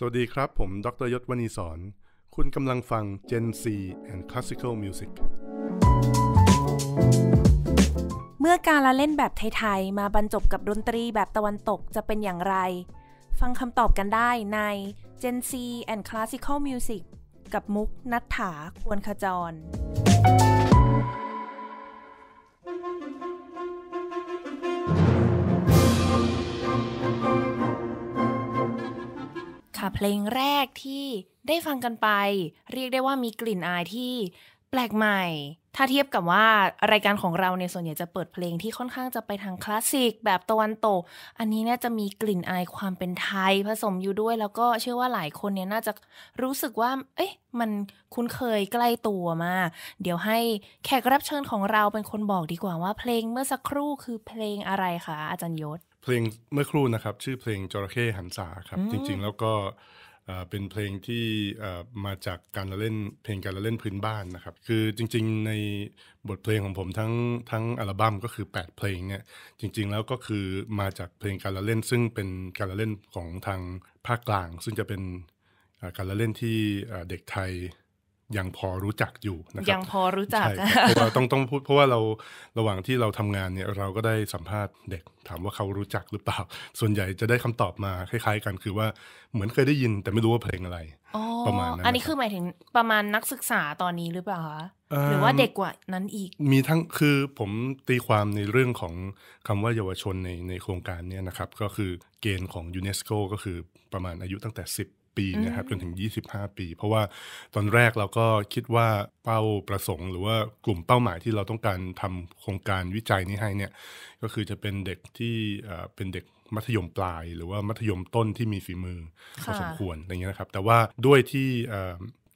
สวัสดีครับ ผมดรยศวณีสอนคุณกำลังฟัง Gen C and Classical Music เมื่อการละเล่นแบบไทยๆ มาบรรจบกับดนตรีแบบตะวันตกจะเป็นอย่างไร ฟังคำตอบกันได้ใน Gen C and Classical Music กับมุกนัทถาควรขจร่ะเพลงแรกที่ได้ฟังกันไปเรียกได้ว่ามีกลิ่นอายที่แปลกใหม่ ถ้าเทียบกับว่ารายการของเราเนี่ยส่วนใหญ่จะเปิดเพลงที่ค่อนข้างจะไปทาง คลาสสิก แบบตะวันตก อันนี้เนี่ยจะมีกลิ่นอายความเป็นไทยผสมอยู่ด้วย แล้วก็เชื่อว่าหลายคนเนี่ยน่าจะรู้สึกว่า เอ๊ะมันคุ้นเคยใกล้ตัวมา เดี๋ยวให้แขกรับเชิญของเราเป็นคนบอกดีกว่าว่าเพลงเมื่อสักครู่คือเพลงอะไรคะอาจารย์ยศเพลงเมื่อครู่นะครับชื่อเพลงจระเข้หันสาครับจริงๆแล้วก็เป็นเพลงที่มาจากการละเล่นเพลงการละเล่นพื้นบ้านนะครับคือจริง ๆ ในบทเพลงของผมทั้งทั้งอัลบั้มก็คือ8เพลงเนี่ยจริง ๆแล้วก็คือมาจากเพลงการละเล่น ซึ่งเป็นการละเล่นของทางภาคกลาง ซึ่งจะเป็นการละเล่นที่เด็กไทยยังพอรู้จักอยู่นะครับยังพอรู้จักเพราะว่าต้องต้องพูดเพราะว่าเรา ระหว่างที่เราทำงานเนี่ยเราก็ได้สัมภาษณ์เด็ก ถามว่าเขารู้จักหรือเปล่า ส่วนใหญ่จะได้คำตอบมาคล้าย ๆกัน คือว่าเหมือนเคยได้ยิน แต่ไม่รู้ว่าเพลงอะไรประมาณนั้นอันนี้คือหมายถึงประมาณนักศึกษาตอนนี้หรือเปล่าคะหรือว่าเด็กกว่านั้นอีก มีทั้งคือผมตีความในเรื่องของคำว่าเยาวชนในในโครงการเนี่ยนะครับ ก็คือเกณฑ์ของยูเนสโกก็คือประมาณอายุตั้งแต่ 10ปีนะครับจนถึง 25 ปี เพราะว่าตอนแรกเราก็คิดว่าเป้าประสงค์หรือว่ากลุ่มเป้าหมายที่เราต้องการทำโครงการวิจัยนี้ให้เนี่ยก็คือจะเป็นเด็กที่เป็นเด็กมัธยมปลายหรือว่ามัธยมต้นที่มีฝีมือพอสมควรอะไรเงี้ยนะครับ แต่ว่าด้วยที่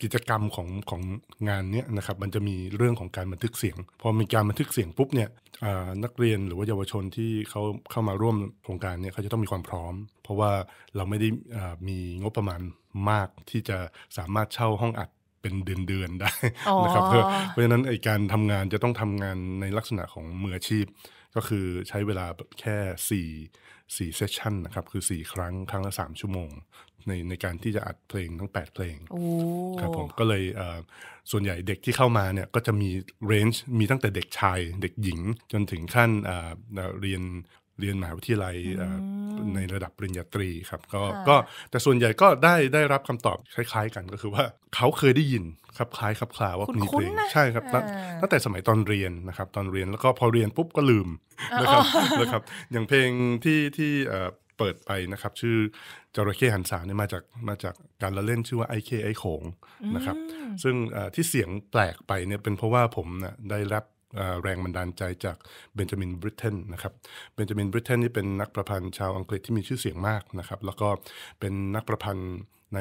กิจกรรมของของงานเนี้ยนะครับมันจะมีเรื่องของการบันทึกเสียง พอมีการบันทึกเสียงปุ๊บเนี่ยนักเรียนหรือว่าเยาวชนที่เขาเข้ามาร่วมโครงการเนี่ยเขาจะต้องมีความพร้อม เพราะว่าเราไม่ได้มีงบประมาณมากที่จะสามารถเช่าห้องอัดเป็นเดือนๆได้นะครับเพราะฉะนั้นไอการทำงานจะต้องทำงานในลักษณะของมืออาชีพก็คือใช้เวลาแค่สี่สี่เซสชันนะครับ คือสี่ครั้งครั้งละสามชั่วโมงในในการที่จะอัดเพลงทั้งแปดเพลงครับผมก็เลยส่วนใหญ่เด็กที่เข้ามาเนี่ยก็จะมีเรนจ์มีตั้งแต่เด็กชายเด็กหญิงจนถึงขั้นเรียนเรียนมหาวิทยาลัยในระดับปริญญาตรีครับก็ก็แต่ส่วนใหญ่ก็ได้ได้รับคำตอบ คล้ายๆกันก็คือว่าเขาเคยได้ยินครับคล้ายครับคลาว่ามีเพลงใช่ครับตั้งแต่สมัยตอนเรียนนะครับตอนเรียนแล้วก็พอเรียนปุ๊บก็ลืมนะครับนะครับอย่างเพลงที่ที่เปิดไปนะครับชื่อจระเข้หันสาเนี่ยมาจากมาจากการละเล่นชื่อว่าไอเคไอโขงนะครับซึ่งที่เสียงแปลกไปเนี่ยเป็นเพราะว่าผมนะได้รับแรงบันดาลใจจากเบนจามินบริเทนนะครับ เบนจามินบริเทนนี่เป็นนักประพันธ์ชาวอังกฤษที่มีชื่อเสียงมากนะครับ แล้วก็เป็นนักประพันธ์ใน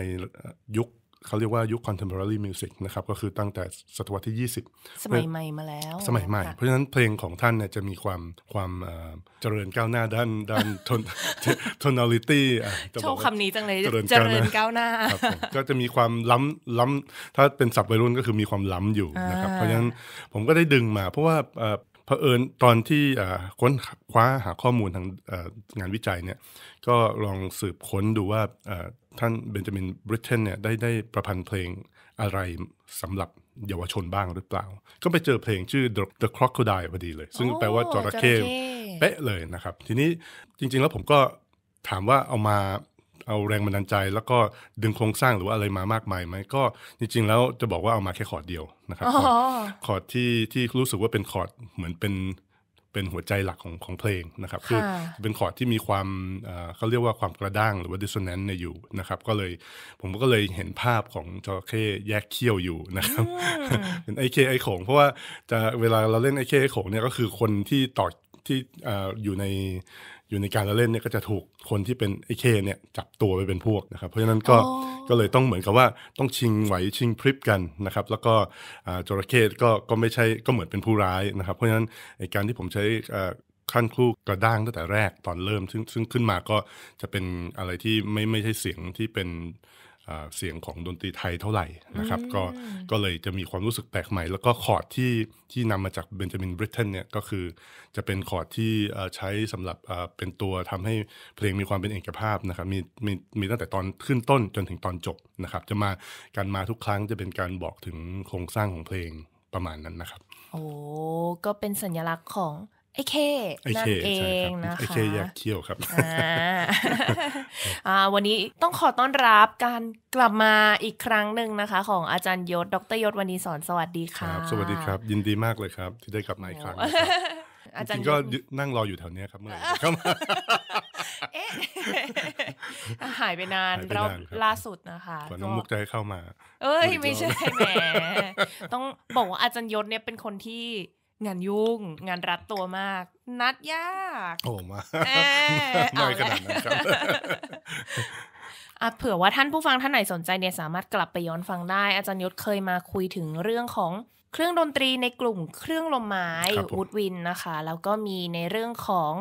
ยุคเขาเรียกว่ายุค contemporary music นะครับ ก็คือตั้งแต่ศตวรรษที่ 20 สมัยใหม่มาแล้ว สมัยใหม่เพราะฉะนั้นเพลงของท่านเนี่ยจะมีความความเจริญก้าวหน้าด้านด้าน tonality โชว์คำนี้จังเลย เจริญก้าวหน้าก็จะมีความล้ำล้ำถ้าเป็นศัพท์วัยรุ่นก็คือมีความล้ำอยู่นะครับ เพราะฉะนั้นผมก็ได้ดึงมาเพราะว่าเผอิญตอนที่ค้นคว้าหาข้อมูลทางงานวิจัยเนี่ยก็ลองสืบค้นดูว่าท่านเบนจามินบริเทนเนี่ยได้ได้ประพันธ์เพลงอะไรสำหรับเยาวชนบ้างหรือเปล่า ก็ไปเจอเพลงชื่อ The, The Crocodile พอดีเลย ซึ่งแปลว่าจระเข้เป๊ะเลยนะครับ ทีนี้จริงๆแล้วผมก็ถามว่าเอามาเอาแรงบันดาลใจ แล้วก็ดึงโครงสร้างหรือว่าอะไรมามากมายไหม ก็จริงๆ แล้วจะบอกว่าเอามาแค่คอร์ดเดียวนะครับคอร์ดที่ที่รู้สึกว่าเป็นคอร์ดเหมือนเป็นเป็นหัวใจหลักของของเพลงนะครับ คือเป็นคอร์ดที่มีความเขาเรียกว่าความกระด้างหรือว่าดิสโซ n นนนี์อยู่นะครับก็เลยผมก็เลยเห็นภาพของจอเข้แยกเขี้ยวอยู่นะครับ เป็นไอเคไอของเพราะว่าจะเวลาเราเล่นไอเคไอของเนี่ยก็คือคนที่ต่อที่อยู่ในอยู่ในการละเล่นเนี่ยก็จะถูกคนที่เป็นไอ้เคเนี่ยจับตัวไปเป็นพวกนะครับ เพราะฉะนั้นก็ก็เลยต้องเหมือนกับว่าต้องชิงไหวชิงพริบกันนะครับแล้วก็จระเข้ก็ก็ไม่ใช่ก็เหมือนเป็นผู้ร้ายนะครับเพราะฉะนั้นไอ้การที่ผมใช้ขั้นคู่กระด้างตั้งแต่แรกตอนเริ่ม ซึ่งซึ่งขึ้นมาก็จะเป็นอะไรที่ไม่ไม่ใช่เสียงที่เป็นเสียงของดนตรีไทยเท่าไหร่นะครับ ก็ก็เลยจะมีความรู้สึกแปลกใหม่ แล้วก็คอร์ดที่ที่นำมาจากเบนจามินบริตเทนเนี่ยก็คือจะเป็นคอร์ดที่ใช้สำหรับเป็นตัวทำให้เพลงมีความเป็นเอกภาพนะครับมีมีมีตั้งแต่ตอนขึ้นต้นจนถึงตอนจบนะครับ จะมาการมาทุกครั้งจะเป็นการบอกถึงโครงสร้างของเพลงประมาณนั้นนะครับ โอ้ก็เป็นสัญลักษณ์ของไอเค นั่นเองนะคะไอเคอยากเคี่ยวครับวันนี้ต้องขอต้อนรับการกลับมาอีกครั้งหนึ่งนะคะ ของอาจารย์ยศ ดรยศวันนี้สอนสวัสดีค่ะสวัสดีครับ ยินดีมากเลยครับ ที่ได้กลับมาอีกครั้ง อาจารย์ก็นั่งรออยู่แถวนี้ครับเมื่อไหร่เาับหายไปนานเราล่าสุดนะคะน้องมุกจะให้เข้ามา เอ้ยไม่ใช่แหม ต้องบอกว่าอาจารย์ยศเนี่ยเป็นคนที่งานยุ่ง งานรัดตัวมาก นัดยากโอ้มาไม่ขนาดนั้นครับเผื่อว่าท่านผู้ฟังท่านไหนสนใจเนี่ยสามารถกลับไปย้อนฟังได้ อาจารย์ยศเคยมาคุยถึงเรื่องของเครื่องดนตรีในกลุ่มเครื่องลมไม้วูดวินนะคะ แล้วก็มีในเรื่องของ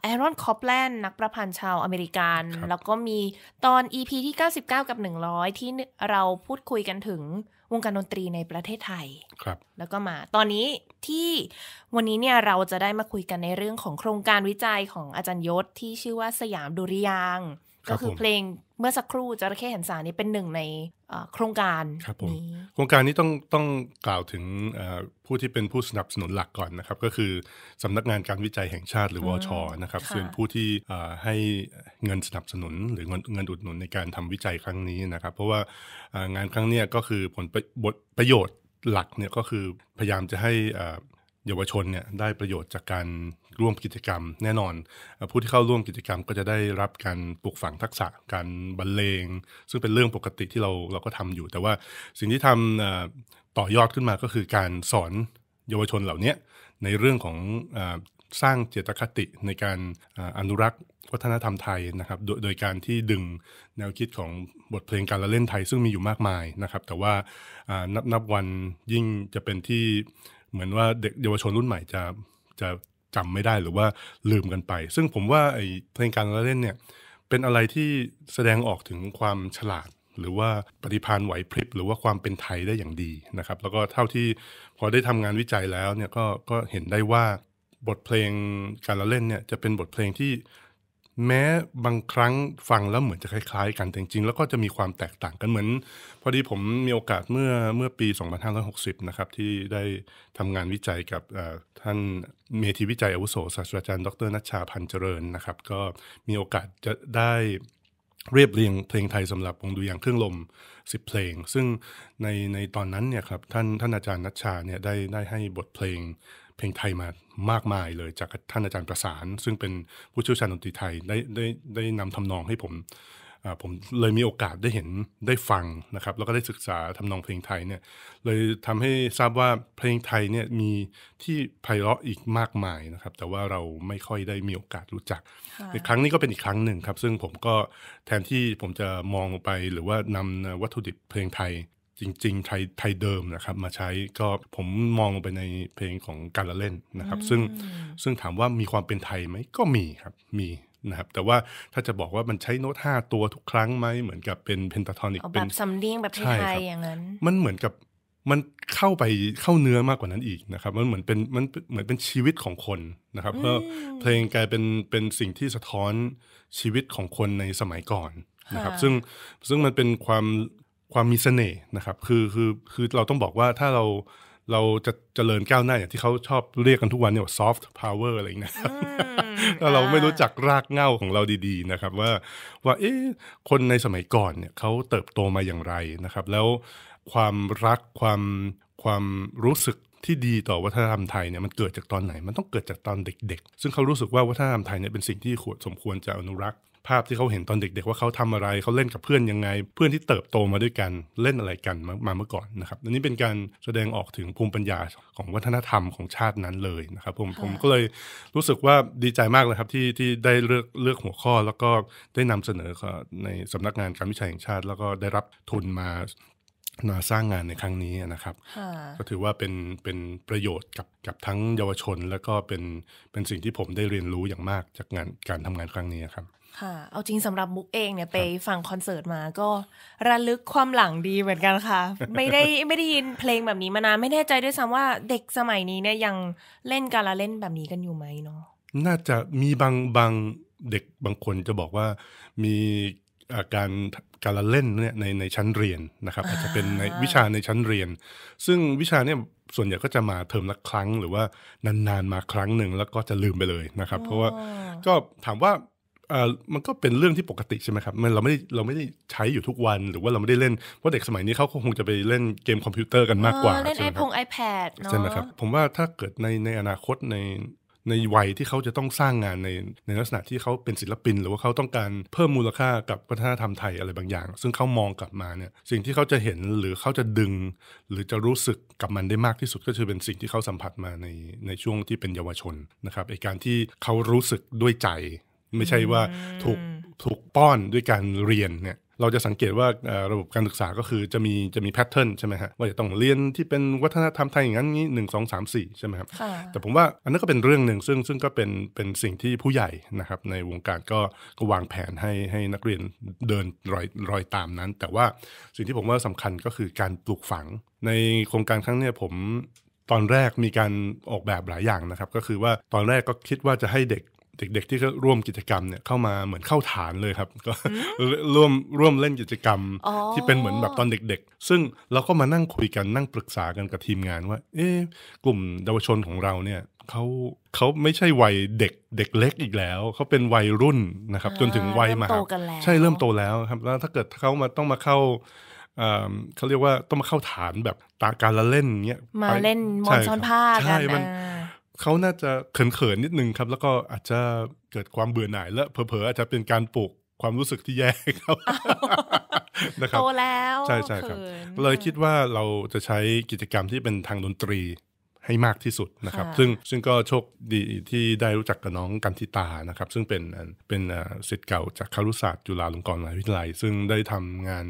แอรอนคอปแลนด์นักประพันธ์ชาวอเมริกัน แล้วก็มีตอน EP ที่99กับ 100ที่เราพูดคุยกันถึงวงการดนตรีในประเทศไทย ครับ แล้วก็มา ตอนนี้ที่วันนี้เนี่ยเราจะได้มาคุยกันในเรื่องของโครงการวิจัยของอาจารย์ยศที่ชื่อว่าสยามดุริยาง ก็คือเพลงเมื่อสักครู่ จระเข้หันสานี่เป็นหนึ่งในโครงการครับผมโครงการนี้ต้องต้องกล่าวถึงผู้ที่เป็นผู้สนับสนุนหลักก่อนนะครับ ก็คือสำนักงานการวิจัยแห่งชาติหรือวอชนะครับส่วนผู้ที่ให้เงินสนับสนุนหรือเงินเงินอุดหนุนในการทำวิจัยครั้งนี้นะครับ เพราะว่างานครั้งนี้ก็คือผลประโยชน์หลักเนี่ยก็คือพยายามจะให้เยาวชนเนี่ยได้ประโยชน์จากการร่วมกิจกรรม แน่นอนผู้ที่เข้าร่วมกิจกรรมก็จะได้รับการปลูกฝังทักษะการบรรเลงซึ่งเป็นเรื่องปกติที่เราเราก็ทำอยู่ แต่ว่าสิ่งที่ทำต่อยอดขึ้นมาก็คือการสอนเยาวชนเหล่านี้ในเรื่องของสร้างเจตคติในการอนุรักษ์วัฒนธรรมไทยนะครับโดยโดยการที่ดึงแนวคิดของบทเพลงการละเล่นไทย ซึ่งมีอยู่มากมายนะครับแต่ว่านับนับวันยิ่งจะเป็นที่เหมือนว่าเด็กเยาวชนรุ่นใหม่จะจะจำไม่ได้หรือว่าลืมกันไป ซึ่งผมว่าไอ้เพลงการละเล่นเนี่ยเป็นอะไรที่แสดงออกถึงความฉลาด หรือว่าปฏิพานไหวพริบ หรือว่าความเป็นไทยได้อย่างดีนะครับแล้วก็เท่าที่พอได้ทำงานวิจัยแล้วเนี่ยก็ก็เห็นได้ว่าบทเพลงการละเล่นเนี่ยจะเป็นบทเพลงที่แม้บางครั้งฟังแล้วเหมือนจะคล้ายๆ กันแต่จริงๆ แล้วก็จะมีความแตกต่างกันเหมือนพอดีผมมีโอกาสเมื่อเมื่อปี 2560นะครับที่ได้ทำงานวิจัยกับท่านเมธีวิจัยอาวุโสศาสตราจารย์ดรนัชชาพันเจริญนะครับ ก็มีโอกาสจะได้เรียบเรียงเพลงไทยสำหรับวงดอยางเครื่องลม 10 เพลง ซึ่งในในตอนนั้นเนี่ยครับท่านท่านอาจารย์นัชชาเนี่ยได้ได้ให้บทเพลงเพลงไทยมามากมายเลยจากท่านอาจารย์ประสาน ซึ่งเป็นผู้เชี่ยวชาญดนตรีไทยได้ได้ได้นำทำนองให้ผมผมเลยมีโอกาสได้เห็นได้ฟังนะครับ แล้วก็ได้ศึกษาทำนองเพลงไทยเนี่ยเลยทำให้ทราบว่าเพลงไทยเนี่ยมีที่ไพเราะอีกมากมายนะครับ แต่ว่าเราไม่ค่อยได้มีโอกาสรู้จัก ในครั้งนี้ก็เป็นอีกครั้งหนึ่งครับซึ่งผมก็แทนที่ผมจะมองไป หรือว่านำวัตถุดิบเพลงไทยจริงๆไทยไทยเดิมนะครับ มาใช้ก็ผมมองไปในเพลงของการละเล่นนะครับ ซึ่งซึ่งถามว่ามีความเป็นไทยไหมก็มีครับมีนะครับ แต่ว่าถ้าจะบอกว่ามันใช้โน้ต5 ตัวทุกครั้งไหม เหมือนกับเป็นเพนทาทอนิกเป็นสำเนียงแบบไทยอย่างนั้น มันเหมือนกับมันเข้าไปเข้าเนื้อมากกว่านั้นอีกนะครับมันเหมือนเป็นมันเหมือนเป็นชีวิตของคนนะครับเพราะเพลงกลายเป็นเป็นสิ่งที่สะท้อนชีวิตของคนในสมัยก่อนนะครับซึ่งซึ่งมันเป็นความความมีเสน่ห์นะครับคือคือคือเราต้องบอกว่าถ้าเราเราจะจะเจริญก้าวหน้าอย่างที่เขาชอบเรียกกันทุกวันเนี่ยซอฟต์พาวเวอร์อะไรอย่างเงี้ยถ้าเราไม่รู้จักรากเหง้าของเราดี ๆนะครับ ว่า ว่าเอ๊ะคนในสมัยก่อนเนี่ยเขาเติบโตมาอย่างไรนะครับ แล้วความรักความความรู้สึกที่ดีต่อวัฒนธรรมไทยเนี่ยมันเกิดจากตอนไหนมันต้องเกิดจากตอนเด็กๆ ซึ่งเขารู้สึกว่าวัฒนธรรมไทยเนี่ยเป็นสิ่งที่ควรสมควรจะอนุรักษ์ภาพที่เขาเห็นตอนเด็ก ๆ ว่าเขาทำอะไร เขาเล่นกับเพื่อนยังไง เพื่อนที่เติบโตมาด้วยกันเล่นอะไรกันมาเมื่อก่อนนะครับอันนี้เป็นการแสดงออกถึงภูมิปัญญาของวัฒนธรรมของชาตินั้นเลยนะครับผม ผมก็เลย รู้สึกว่าดีใจมากเลยครับที่ที่ได้เลือกเลือกหัวข้อแล้วก็ได้นำเสนอในสำนักงานการวิจัยแห่งชาติ แล้วก็ได้รับทุนมามาสร้างงานในครั้งนี้นะครับก็ถือว่าเป็นเป็นประโยชน์กับกับทั้งเยาวชนแล้วก็เป็นเป็นสิ่งที่ผมได้เรียนรู้อย่างมากจากงานการทำงานครั้งนี้ครับค่ะ เอาจริงสำหรับมุกเองเนี่ยไปฟังคอนเสิร์ตมาก็ ระลึกความหลังดีเหมือนกันค่ะ ไม่ได้ ไม่ได้ยินเพลงแบบนี้มานาน ไม่แน่ใจด้วยซ้ำว่าเด็กสมัยนี้เนี่ยยังเล่นการละเล่นแบบนี้กันอยู่ไหมเนาะ น่าจะมีบางบางเด็กบางคนจะบอกว่ามีอาการการละเล่นเนี่ยในในชั้นเรียนนะครับอาจจะเป็นในวิชาในชั้นเรียน ซึ่งวิชาเนี่ยส่วนใหญ่ก็จะมาเทอมละครั้งหรือว่านานๆมาครั้งหนึ่งแล้วก็จะลืมไปเลยนะครับ เพราะว่าก็ถามว่ามันก็เป็นเรื่องที่ปกติใช่ไหมครับมันเราไม่ได้เราไม่ได้ใช้อยู่ทุกวัน หรือว่าเราไม่ได้เล่น เพราะเด็กสมัยนี้เขาคงจะไปเล่นเกมคอมพิวเตอร์กันมากกว่าเล่นไอพงไอแพดใช่ไหมครับ ผมว่าถ้าเกิดในในอนาคตในในวัยที่เขาจะต้องสร้างงาน ในในลักษณะที่เขาเป็นศิลปิน หรือว่าเขาต้องการเพิ่มมูลค่ากับวัฒนธรรมไทยอะไรบางอย่าง ซึ่งเขามองกลับมาเนี่ยสิ่งที่เขาจะเห็นหรือเขาจะดึง หรือจะรู้สึกกับมันได้มากที่สุดก็คือเป็นสิ่งที่เขาสัมผัสมาในในช่วงที่เป็นเยาวชนนะครับไอการที่เขารู้สึกด้วยใจไม่ใช่ว่าถูกถูกป้อนด้วยการเรียนเนี่ยเราจะสังเกตว่าระบบการศึกษาก็คือจะมีจะมีแพทเทิร์นใช่ไหมฮะว่าจะต้องเรียนที่เป็นวัฒนธรรมไทยอย่างนั้นนี้หนึ่งสองสามสี่ใช่ไหมครับแต่ผมว่าอันนั้นก็เป็นเรื่องหนึ่งซึ่งซึ่งก็เป็นเป็น สิ่งที่ผู้ใหญ่นะครับในวงการก็ก็วางแผนให้ให้นักเรียนเดินรอยรอยตามนั้น แต่ว่าสิ่งที่ผมว่าสำคัญก็คือการปลูกฝัง ในโครงการครั้งนี้ผมตอนแรกมีการออกแบบหลายอย่างนะครับก็คือว่าตอนแรกก็คิดว่าจะให้เด็กเด็กๆที่ร่วมกิจกรรมเนี่ยเข้ามาเหมือนเข้าฐานเลยครับ ก็ร่วมร่วมเล่นกิจกรรม ที่เป็นเหมือนแบบตอนเด็กๆ ซึ่งเราก็มานั่งคุยกันนั่งปรึกษากันกับทีมงานว่า เอ๊กลุ่มเยาวชนของเราเนี่ยเขาเขาไม่ใช่วัยเด็กเด็กเล็กอีกแล้วเขาเป็นวัยรุ่นนะครับ จนถึงวัยมหาใช่เริ่มโตแล้วครับ แล้วถ้าเกิดเขามาต้องมาเข้าเขาเรียกว่าต้องมาเข้าฐานแบบตาการละเล่นเนี้ยมาเล่นมอนซอนผ้ากันใช่มันเขาน่าจะเขินๆนิดนึงครับ แล้วก็อาจจะเกิดความเบื่อหน่ายและเผลอๆ อาจจะเป็นการปลุกความรู้สึกที่แย่ครับ นะครับโตแล้ว ใช่ใช่ครับ เลยคิดว่าเราจะใช้กิจกรรมที่เป็นทางดนตรีให้มากที่สุดนะครับ ซึ่งซึ่งก็โชคดีที่ได้รู้จักกับน้องกันทิตา นะครับ ซึ่งเป็นเป็นศิษย์เก่าจากคารุศาสตร์จุฬาลงกรณ์มหาวิทยาลัย ซึ่งได้ทำงาน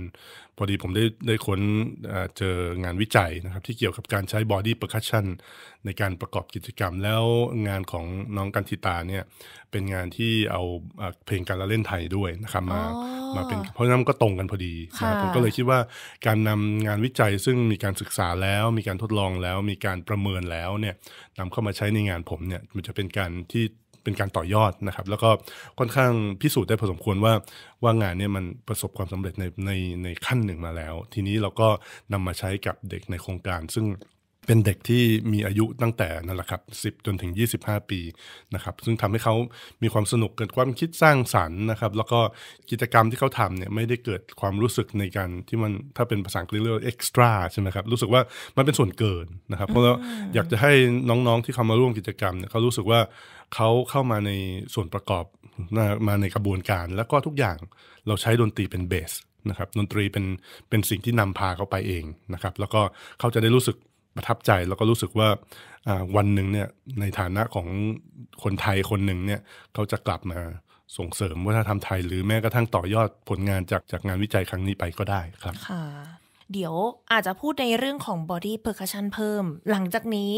พอดีผมได้ได้ค้นเจองานวิจัยนะครับที่เกี่ยวกับการใช้บอดี้เปอร์คัชชันในการประกอบกิจกรรมแล้วงานของน้องกันทิตาเนี่ยเป็นงานที่เอาเพลงการละเล่นไทยด้วยนะครับมามาเป็นเพราะนั้นก็ตรงกันพอดีนะผมก็เลยคิดว่าการนำงานวิจัยซึ่งมีการศึกษาแล้ว มีการทดลองแล้ว มีการประเมินแล้วเนี่ยนำเข้ามาใช้ในงานผมเนี่ยมันจะเป็นการที่เป็นการต่อยอดนะครับ แล้วก็ค่อนข้างพิสูจน์ได้พอสมควรว่าว่างานเนี่ยมันประสบความสำเร็จในในในขั้นหนึ่งมาแล้ว ทีนี้เราก็นำมาใช้กับเด็กในโครงการ ซึ่งเป็นเด็กที่มีอายุตั้งแต่นั่นแหละครับ10 จนถึง 25 ปีนะครับซึ่งทำให้เขามีความสนุกเกิดความคิดสร้างสรรค์นะครับแล้วก็กิจกรรมที่เขาทำเนี่ยไม่ได้เกิดความรู้สึกในการที่มันถ้าเป็นภาษาอังกฤษเรียกว่า extra ใช่ไหมครับรู้สึกว่ามันเป็นส่วนเกินนะครับ เพราะเราอยากจะให้น้องๆที่เขามาร่วมกิจกรรมเนี่ยเขารู้สึกว่าเขาเข้ามาในส่วนประกอบมาในกระบวนการ แล้วก็ทุกอย่างเราใช้ดนตรีเป็นเบสนะครับดนตรีเป็นเป็นสิ่งที่นำพาเขาไปเองนะครับแล้วก็เขาจะได้รู้สึกประทับใจแล้วก็รู้สึกว่าวันหนึ่งเนี่ยในฐานะของคนไทยคนหนึ่งเนี่ยเขาจะกลับมาส่งเสริมวัฒนธรรมไทยหรือแม้กระทั่งต่อยอดผลงานจากจากงานวิจัยครั้งนี้ไปก็ได้ครับค่ะเดี๋ยวอาจจะพูดในเรื่องของ body percussion เพิ่ม หลังจากนี้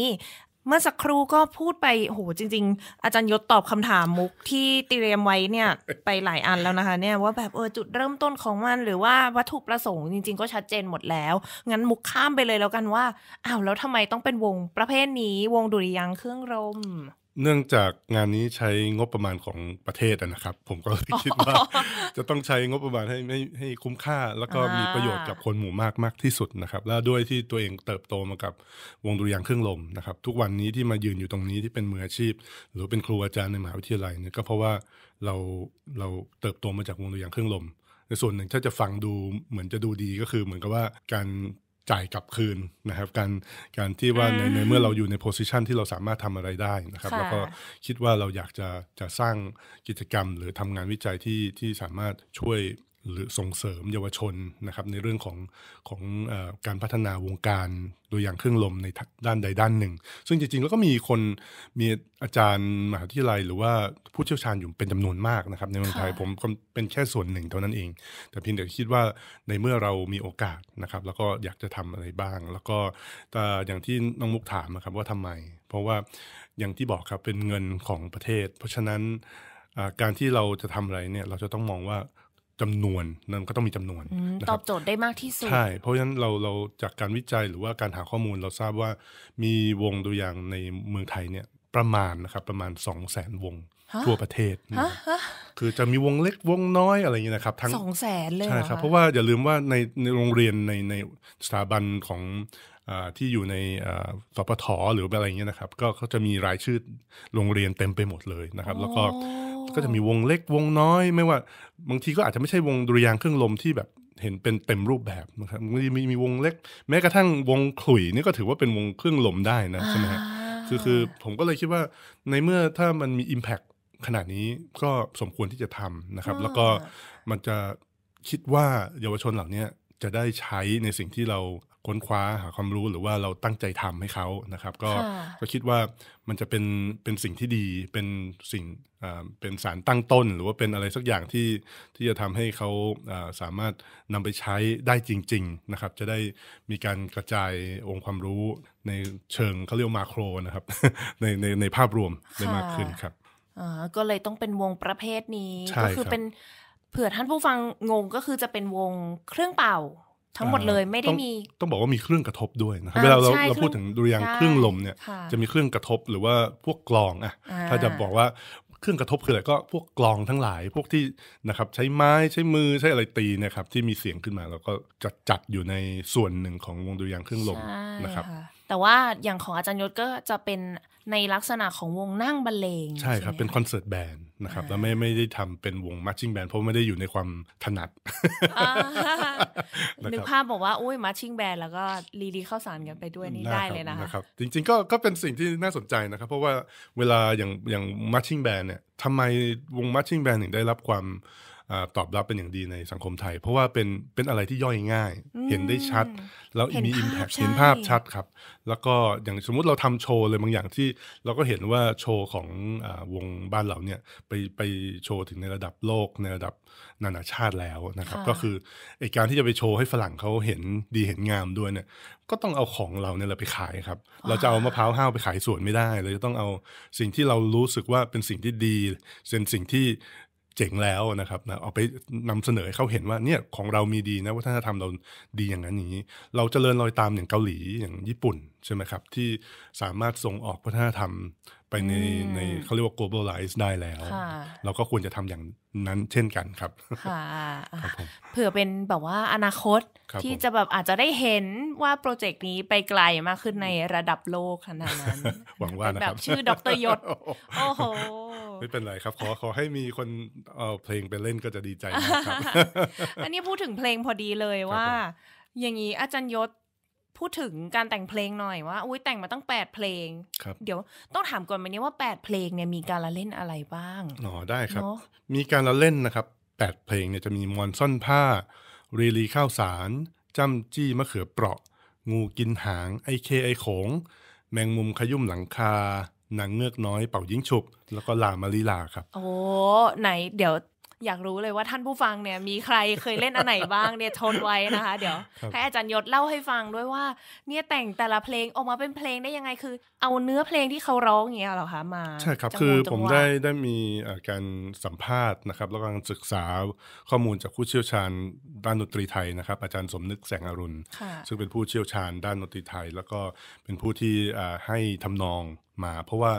เมื่อสักครู่ก็พูดไป โหจริง ๆ อาจารย์ยศตอบคำถามมุกที่เตรียมไว้เนี่ย ไปหลายอันแล้วนะคะเนี่ย ว่าแบบ เออ จุดเริ่มต้นของมัน หรือว่าวัตถุประสงค์ จริงๆ ก็ชัดเจนหมดแล้ว งั้นมุกข้ามไปเลยแล้วกันว่า อ้าวแล้วทำไมต้องเป็นวงประเภทนี้วงดุริยางเครื่องรมเนื่องจากงานนี้ใช้งบประมาณของประเทศนะครับ ผมก็คิดว่าจะต้องใช้งบประมาณให้ให้ให้คุ้มค่า แล้วก็มีประโยชน์กับคนหมู่มากมากที่สุดนะครับแล้วด้วยที่ตัวเองเติบโตมากับวงดุริยางเครื่องลมนะครับ ทุกวันนี้ที่มายืนอยู่ตรงนี้ที่เป็นมืออาชีพ หรือเป็นครูอาจารย์ในมหาวิทยาลัยเนี่ยก็เพราะว่าเราเราเติบโตมาจากวงดุริยางเครื่องลม ในส่วนหนึ่งถ้าจะฟังดูเหมือนจะดูดีก็คือเหมือนกับว่าการจ่ายกลับคืนนะครับ การการที่ว่า ในเมื่อเราอยู่ในโพสิชันที่เราสามารถทำอะไรได้นะครับ แล้วก็คิดว่าเราอยากจะจะสร้างกิจกรรม หรือทำงานวิจัยที่ที่สามารถช่วยหรือส่งเสริมเยาวชนนะครับ ในเรื่องของของอการพัฒนาวงการโดยอย่างเครื่องลมในด้านใดด้านหนึ่ง ซึ่งจริงๆแล้วก็มีคนมีอาจารย์มหาวิทยาลัย หรือว่าผู้เชี่ยวชาญอยู่เป็นจำนวนมากนะครับในเมืองไทยผมเป็นแค่ส่วนหนึ่งเท่านั้นเอง แต่เพียงแต่คิดว่าในเมื่อเรามีโอกาสนะครับ แล้วก็อยากจะทำอะไรบ้าง แล้วก็อย่างที่น้องมุกถามนะครับว่าทำไมเพราะว่าอย่างที่บอกครับเป็นเงินของประเทศ เพราะฉะนั้นการที่เราจะทำอะไรเนี่ยเราจะต้องมองว่าจำนวน นั้นก็ต้องมีจำนวนตอบโจทย์ได้มากที่สุดใช่ เพราะฉะนั้นเราเราจากการวิจัยหรือว่าการหาข้อมูลเราทราบว่า มีวงตัวอย่างในเมืองไทยเนี่ยประมาณนะครับประมาณ 2 0 0แสนวงทั่วประเทศ คือจะมีวงเล็กวงน้อยอะไรอย่างนี้นะครับทั้งสองแสนเลยใช่ครับเพราะว่าอย่าลืมว่าในในโรงเรียนในในสถาบันของที่อยู่ในสปทหรืออะไรอย่างเงี้ยนะครับก็เขาจะมีรายชื่อโรงเรียนเต็มไปหมดเลยนะครับ แล้วก็ก็จะมีวงเล็กวงน้อย ไม่ว่าบางทีก็อาจจะไม่ใช่วงดุริยางเครื่องลมที่แบบเห็นเป็นเต็มรูปแบบนะครับมีมีมีวงเล็ก แม้กระทั่งวงขลุ่ยนี่ก็ถือว่าเป็นวงเครื่องลมได้นะใช่ไหมฮะคือคือผมก็เลยคิดว่า ในเมื่อถ้ามันมี Impact ขนาดนี้ก็สมควรที่จะทำนะครับ แล้วก็มันจะคิดว่าเยาวชนเหล่านี้จะได้ใช้ในสิ่งที่เราค้นคว้าหาความรู้หรือว่าเราตั้งใจทำให้เขานะครับ ก็ก็คิดว่ามันจะเป็นเป็นสิ่งที่ดีเป็นสิ่งเป็นสารตั้งต้น หรือว่าเป็นอะไรสักอย่างที่ที่จะทำให้เขาสามารถนำไปใช้ได้จริง ๆนะครับ จะได้มีการกระจายองค์ความรู้ในเชิงเขาเรียกมาโครนะครับในในในภาพรวมได้มากขึ้นครับก็เลยต้องเป็นวงประเภทนี้ ก็คือเป็นเผื่อท่านผู้ฟังงงก็คือจะเป็นวงเครื่องเป่าทั้งหมดเลย ไม่ได้มีต้องบอกว่ามีเครื่องกระทบด้วยนะเวลาเราเราพูดถึงดุริยางเครื่องลมเนี่ยจะมีเครื่องกระทบหรือว่าพวกกลองอ่ะถ้าจะบอกว่าเครื่องกระทบคืออะไรก็พวกกลองทั้งหลายพวกที่นะครับใช้ไม้ใช้มือใช้อะไรตีนะครับที่มีเสียงขึ้นมาเราก็จัดจัดอยู่ในส่วนหนึ่งของวงดุริยางเครื่องลมนะครับแต่ว่าอย่างของอาจารย์ยศก็จะเป็นในลักษณะของวงนั่งบรรเลงใช่ครับเป็นคอนเสิร์ตแบนด์นะครับแล้วไม่ไม่ได้ทำเป็นวงาร์ชิ่งแบนด์เพราะไม่ได้อยู่ในความถนัดนึกภาพบอกว่าอุ้ยาร์ชิ่งแบนด์แล้วก็รีดีเข้าสารกันไปด้วยนี่ได้เลยนะครับจริงๆก็ก็เป็นสิ่งที่น่าสนใจนะครับ เพราะว่าเวลาอย่างอย่างาร์ชิ่งแบนด์เนี่ยทำไมวงาร์ชิ่งแบนด์ถึงได้รับความตอบรับเป็นอย่างดีในสังคมไทย เพราะว่าเป็นเป็นอะไรที่ย่อยง่ายเห็นได้ชัดแล้วมีอิมแพกเห็นภาพชัดครับแล้วก็อย่างสมมุติเราทำโชว์เลยบางอย่างที่เราก็เห็นว่าโชว์ของอวงบ้านเราเนี่ยไปไปโชว์ถึงในระดับโลกในระดับนานาชาติแล้วนะครับก็คือไอการที่จะไปโชว์ให้ฝรั่งเขาเห็นดีเห็นงามด้วยเนี่ยก็ต้องเอาของเราเนี่ยเราไปขายครับเราจะเอามะพร้าวห้าวไปขายสวนไม่ได้เราจะต้องเอาสิ่งที่เรารู้สึกว่าเป็นสิ่งที่ดีเป็นสิ่งที่เจ๋งแล้วนะครับนะเอาไปนำเสนอให้เขาเห็นว่าเนี่ยของเรามีดีนะวัฒนธรรมเราดีอย่างนั้นอย่างนี้ เราจเจริญรอยตามอย่างเกาหลีอย่างญี่ปุ่น ใช่ไหมครับ ที่สามารถส่งออกวัฒนธรรมไปในในเขาเรียกว่า globalize ได้แล้ว เราก็ควรจะทำอย่างนั้นเช่นกันครับเผื่อเป็นแบบว่าอนาคตที่จะแบบอาจจะได้เห็นว่าโปรเจกต์นี้ไปไกลมากขึ้นในระดับโลกขนาดนั้นหวังว่านะครับแบบชื่อดรยศโอ้โหไม่เป็นไรครับ ขอขอให้มีคนเอาเพลงไปเล่นก็จะดีใจนะครับ อันนี้พูดถึงเพลงพอดีเลยว่า อย่างนี้อาจารย์ยศพูดถึงการแต่งเพลงหน่อย ว่า อุ้ยแต่งมาตั้งแปดเพลง เดี๋ยวต้องถามก่อนไหมเนี่ยว่าแปดเพลงเนี่ยมีการละเล่นอะไรบ้าง อ๋อได้ครับ มีการละเล่นนะครับแปดเพลงเนี่ยจะมีมอนซ่อนผ้ารีลีข้าวสารจำจี้มะเขือเปราะ งูกินหางไอเคไอโขงแมงมุมขยุ่มหลังคานางเงือกน้อยเป่ายิ้งฉุบ แล้วก็ลามาลีลาครับ โอ้ไหนเดี๋ยวอยากรู้เลยว่าท่านผู้ฟังเนี่ยมีใครเคยเล่นอันไหนบ้างเนี่ยทนไว้นะคะเดี๋ยว ให้อาจารย์ยศเล่าให้ฟังด้วยว่า เนี่ยแต่งแต่ละเพลงออกมาเป็นเพลงได้ยังไง คือเอาเนื้อเพลงที่เขาร้องอย่างเงี้ยหรอคะมาใช่ครับคือผมได้ได้มีการสัมภาษณ์นะครับแล้วก็ศึกษาข้อมูลจากผู้เชี่ยวชาญด้านดนตรีไทยนะครับ อาจารย์สมนึกแสงอรุณซึ่งเป็นผู้เชี่ยวชาญด้านดนตรีไทย แล้วก็เป็นผู้ที่ให้ทำนองมาเพราะว่า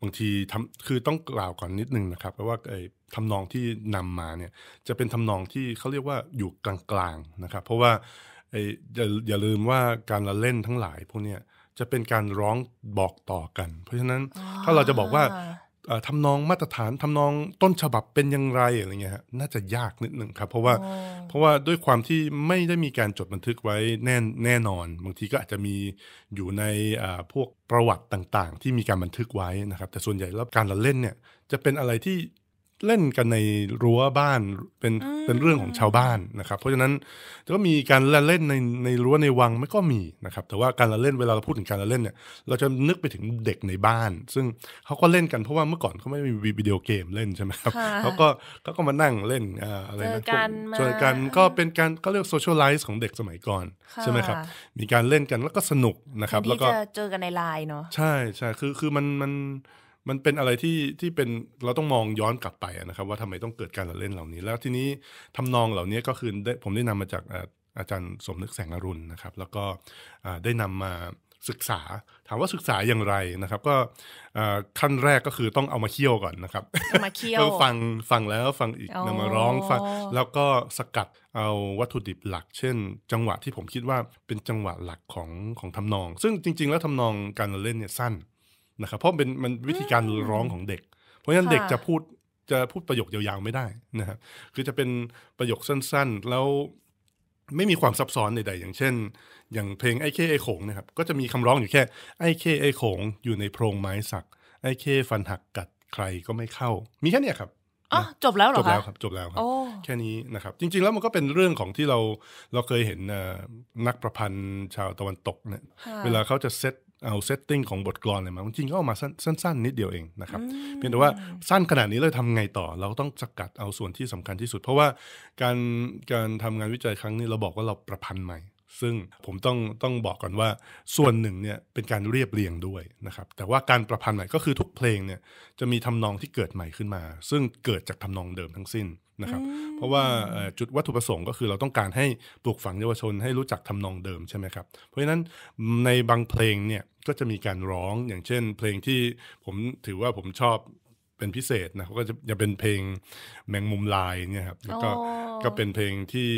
บางทีทำคือต้องกล่าวก่อนนิดนึงนะครับ เพราะว่าไอ้ทำนองที่นำมาเนี่ยจะเป็นทำนองที่เขาเรียกว่าอยู่กลางๆนะครับ เพราะว่าไอ้อย่าอย่าลืมว่าการละเล่นทั้งหลายพวกเนี้ยจะเป็นการร้องบอกต่อกัน เพราะฉะนั้นถ้าเราจะบอกว่าทำนองมาตรฐาน ทำนองต้นฉบับเป็นอย่างไรอะไรเงี้ยฮะน่าจะยากนิดหนึ่งครับเพราะว่าเพราะว่าด้วยความที่ไม่ได้มีการจดบันทึกไว้แน่แน่นอน บางทีก็อาจจะมีอยู่ในพวกประวัติต่างๆ ที่มีการบันทึกไว้นะครับ แต่ส่วนใหญ่แล้วการละเล่นเนี่ยจะเป็นอะไรที่เล่นกันในรั้วบ้านเป็นเป็นเรื่องของชาวบ้านนะครับ เพราะฉะนั้นก็มีการละเล่นในในรั้วในวังไม่ก็มีนะครับ แต่ว่าการละเล่นเวลาเราพูดถึงการละเล่นเนี่ย เราจะนึกไปถึงเด็กในบ้าน ซึ่งเขาก็เล่นกัน เพราะว่าเมื่อก่อนเขาไม่มีวิดีโอเกมเล่นใช่ไหมครับเขาก็เขาก็มานั่งเล่นอะไรนะชวนกันก็เป็นการก็เรียกโซเชียลไลซ์ของเด็กสมัยก่อนใช่ไหมครับมีการเล่นกัน แล้วก็สนุกนะครับ แล้วก็เจอกันในไลน์เนาะใช่ใช่คือคือมันมันมันเป็นอะไรที่ที่เป็นเราต้องมองย้อนกลับไปนะครับว่าทำไมต้องเกิดการละเล่นเหล่านี้ แล้วทีนี้ทำนองเหล่านี้ก็คือได้ผมได้นำมาจากอาจารย์สมนึกแสงอรุณนะครับ แล้วก็ได้นำมาศึกษาถามว่าศึกษาอย่างไรนะครับ ก็ขั้นแรกก็คือต้องเอามาเคี่ยวก่อนนะครับมาเคี่ยวฟังฟังแล้วฟังอีกนำมาร้องฟังแล้วก็สกัดเอาวัตถุดิบหลักเช่นจังหวะที่ผมคิดว่าเป็นจังหวะหลักของของทำนอง ซึ่งจริง ๆ แล้วทำนองการเล่นเนี่ยสั้นนะครับเพราะเป็นมันวิธีการร้องของเด็ก เพราะฉะนั้นเด็กจะพูดจะพูดประโยคยาวๆไม่ได้นะครับคือจะเป็นประโยคสั้นๆ แล้วไม่มีความซับซ้อนใดๆ อย่างเช่น อย่างเพลงไอ้เคไอ้โขงนะครับก็จะมีคำร้องอยู่แค่ไอ้เคไอ้โขงอยู่ในโพรงไม้สักไอ้เคฟันหักกัดใครก็ไม่เข้ามีแค่นี้ครับอ๋อจบแล้วหรอจบแล้วครับจบแล้วครับแค่นี้นะครับ จริง ๆ แล้วมันก็เป็นเรื่องของที่เราเราเคยเห็นนักประพันธ์ชาวตะวันตกเนี่ยเวลาเขาจะเซตเอาเซตติ้งของบทกลอนอะไรมา จริงก็เอามาสั้น ๆ นิดเดียวเองนะครับ เพียงแต่ว่า สั้นขนาดนี้เลยทำไงต่อ เราต้องสกัดเอาส่วนที่สำคัญที่สุด เพราะว่าการการทำงานวิจัยครั้งนี้ เราบอกว่าเราประพันธ์ใหม่ซึ่งผมต้องต้องบอกก่อนว่าส่วนหนึ่งเนี่ยเป็นการเรียบเรียงด้วยนะครับแต่ว่าการประพันธ์ใหม่ก็คือทุกเพลงเนี่ยจะมีทำนองที่เกิดใหม่ขึ้นมา ซึ่งเกิดจากทำนองเดิมทั้งสิ้นนะครับเพราะว่าจุดวัตถุประสงค์ก็คือเราต้องการให้ปลูกฝังเยาวชนให้รู้จักทำนองเดิมใช่ไหมครับเพราะฉะนั้นในบางเพลงเนี่ยก็จะมีการร้องอย่างเช่น เพลงที่ผมถือว่าผมชอบเป็นพิเศษนะก็จะจะเป็นเพลงแมงมุมลายเนี่ยครับแล้วก็ก็เป็นเพลงที่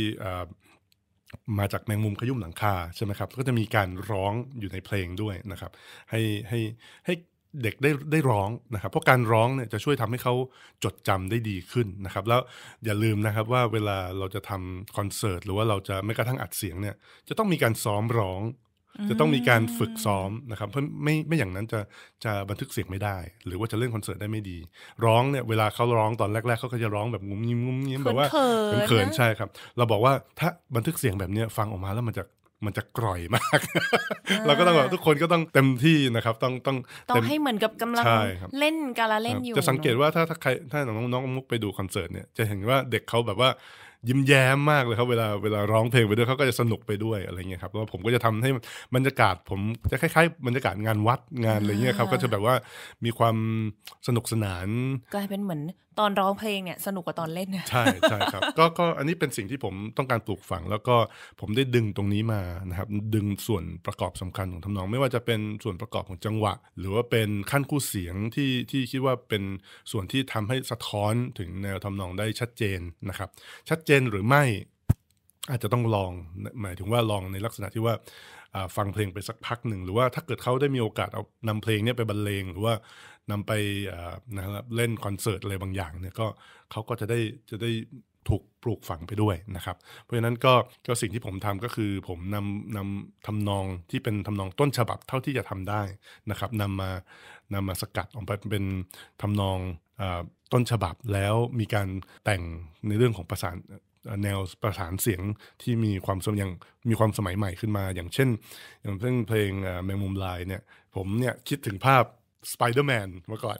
มาจากแมงมุมขยุ่มหลังคาใช่ไหมครับก็จะมีการร้องอยู่ในเพลงด้วยนะครับให้ให้ให้เด็กได้ได้ร้องนะครับ เพราะการร้องเนี่ยจะช่วยทำให้เขาจดจำได้ดีขึ้นนะครับแล้วอย่าลืมนะครับว่าเวลาเราจะทำคอนเสิร์ตหรือว่าเราจะไม่กระทั่งอัดเสียงเนี่ยจะต้องมีการซ้อมร้องจะต้องมีการฝึกซ้อมนะครับ เพราะไม่ไม่อย่างนั้นจะจะบันทึกเสียงไม่ได้ หรือว่าจะเล่นคอนเสิร์ตได้ไม่ดี ร้องเนี่ย เวลาเขาร้องตอนแรก ๆเขาก็จะร้องแบบงุ้มยิ้มงุ้มยิ้มแบบว่าเขินใช่ครับเราบอกว่าถ้าบันทึกเสียงแบบนี้ฟังออกมาแล้วมันจะมันจะกร่อยมาก เราก็ต้องแบบทุกคนก็ต้องเต็มที่นะครับต้องต้องต้องให้เหมือนกับกำลังเล่นการละเล่นอยู่จะสังเกตว่าถ้าถ้าใครถ้าน้องน้องมุกไปดูคอนเสิร์ตเนี่ยจะเห็นว่าเด็กเขาแบบว่ายิ้มแย้มมากเลยครับเวลาเวลาร้องเพลงไปด้วยเขาก็จะสนุกไปด้วยอะไรเงี้ยครับแล้วผมก็จะทำให้บรรยากาศผมจะคล้ายๆบรรยากาศงานวัดงานอะไรเงี้ยครับก็จะแบบว่ามีความสนุกสนานกลายเป็นเหมือนตอนร้องเพลงเนี่ยสนุกกว่าตอนเล่นใช่ใช่ครับก็ก็อันนี้เป็นสิ่งที่ผมต้องการปลูกฝัง แล้วก็ผมได้ดึงตรงนี้มานะครับดึงส่วนประกอบสำคัญของทำนองไม่ว่าจะเป็นส่วนประกอบของจังหวะ หรือว่าเป็นขั้นคู่เสียงที่ที่คิดว่าเป็นส่วนที่ทำให้สะท้อนถึงแนวทำนองได้ชัดเจนนะครับชัดเจนนหรือไม่อาจจะต้องลองหมายถึงว่าลองในลักษณะที่ว่าฟังเพลงไปสักพักหนึ่ง หรือว่าถ้าเกิดเขาได้มีโอกาสเอานำเพลงนี้ไปบรรเลง หรือว่านำไปนะครับเล่นคอนเสิร์ตอะไรบางอย่างเนี่ยก็เขาก็จะได้ จะได้ถูกปลูกฝังไปด้วยนะครับ เพราะฉะนั้นก็ก็สิ่งที่ผมทำก็คือผมนำนำทำนองที่เป็นทำนองต้นฉบับเท่าที่จะทำได้นะครับนำมานำมาสกัดออกไปเป็นทำนองต้นฉบับแล้วมีการแต่งในเรื่องของประสานแนวประสานเสียงที่มีความสมยางมีความสมัยใหม่ขึ้นมาอย่างเช่นอย่างเช่นเพลงแมงมุมลายเนี่ยผมเนี่ยคิดถึงภาพสไปเดอร์แมนมาก่อน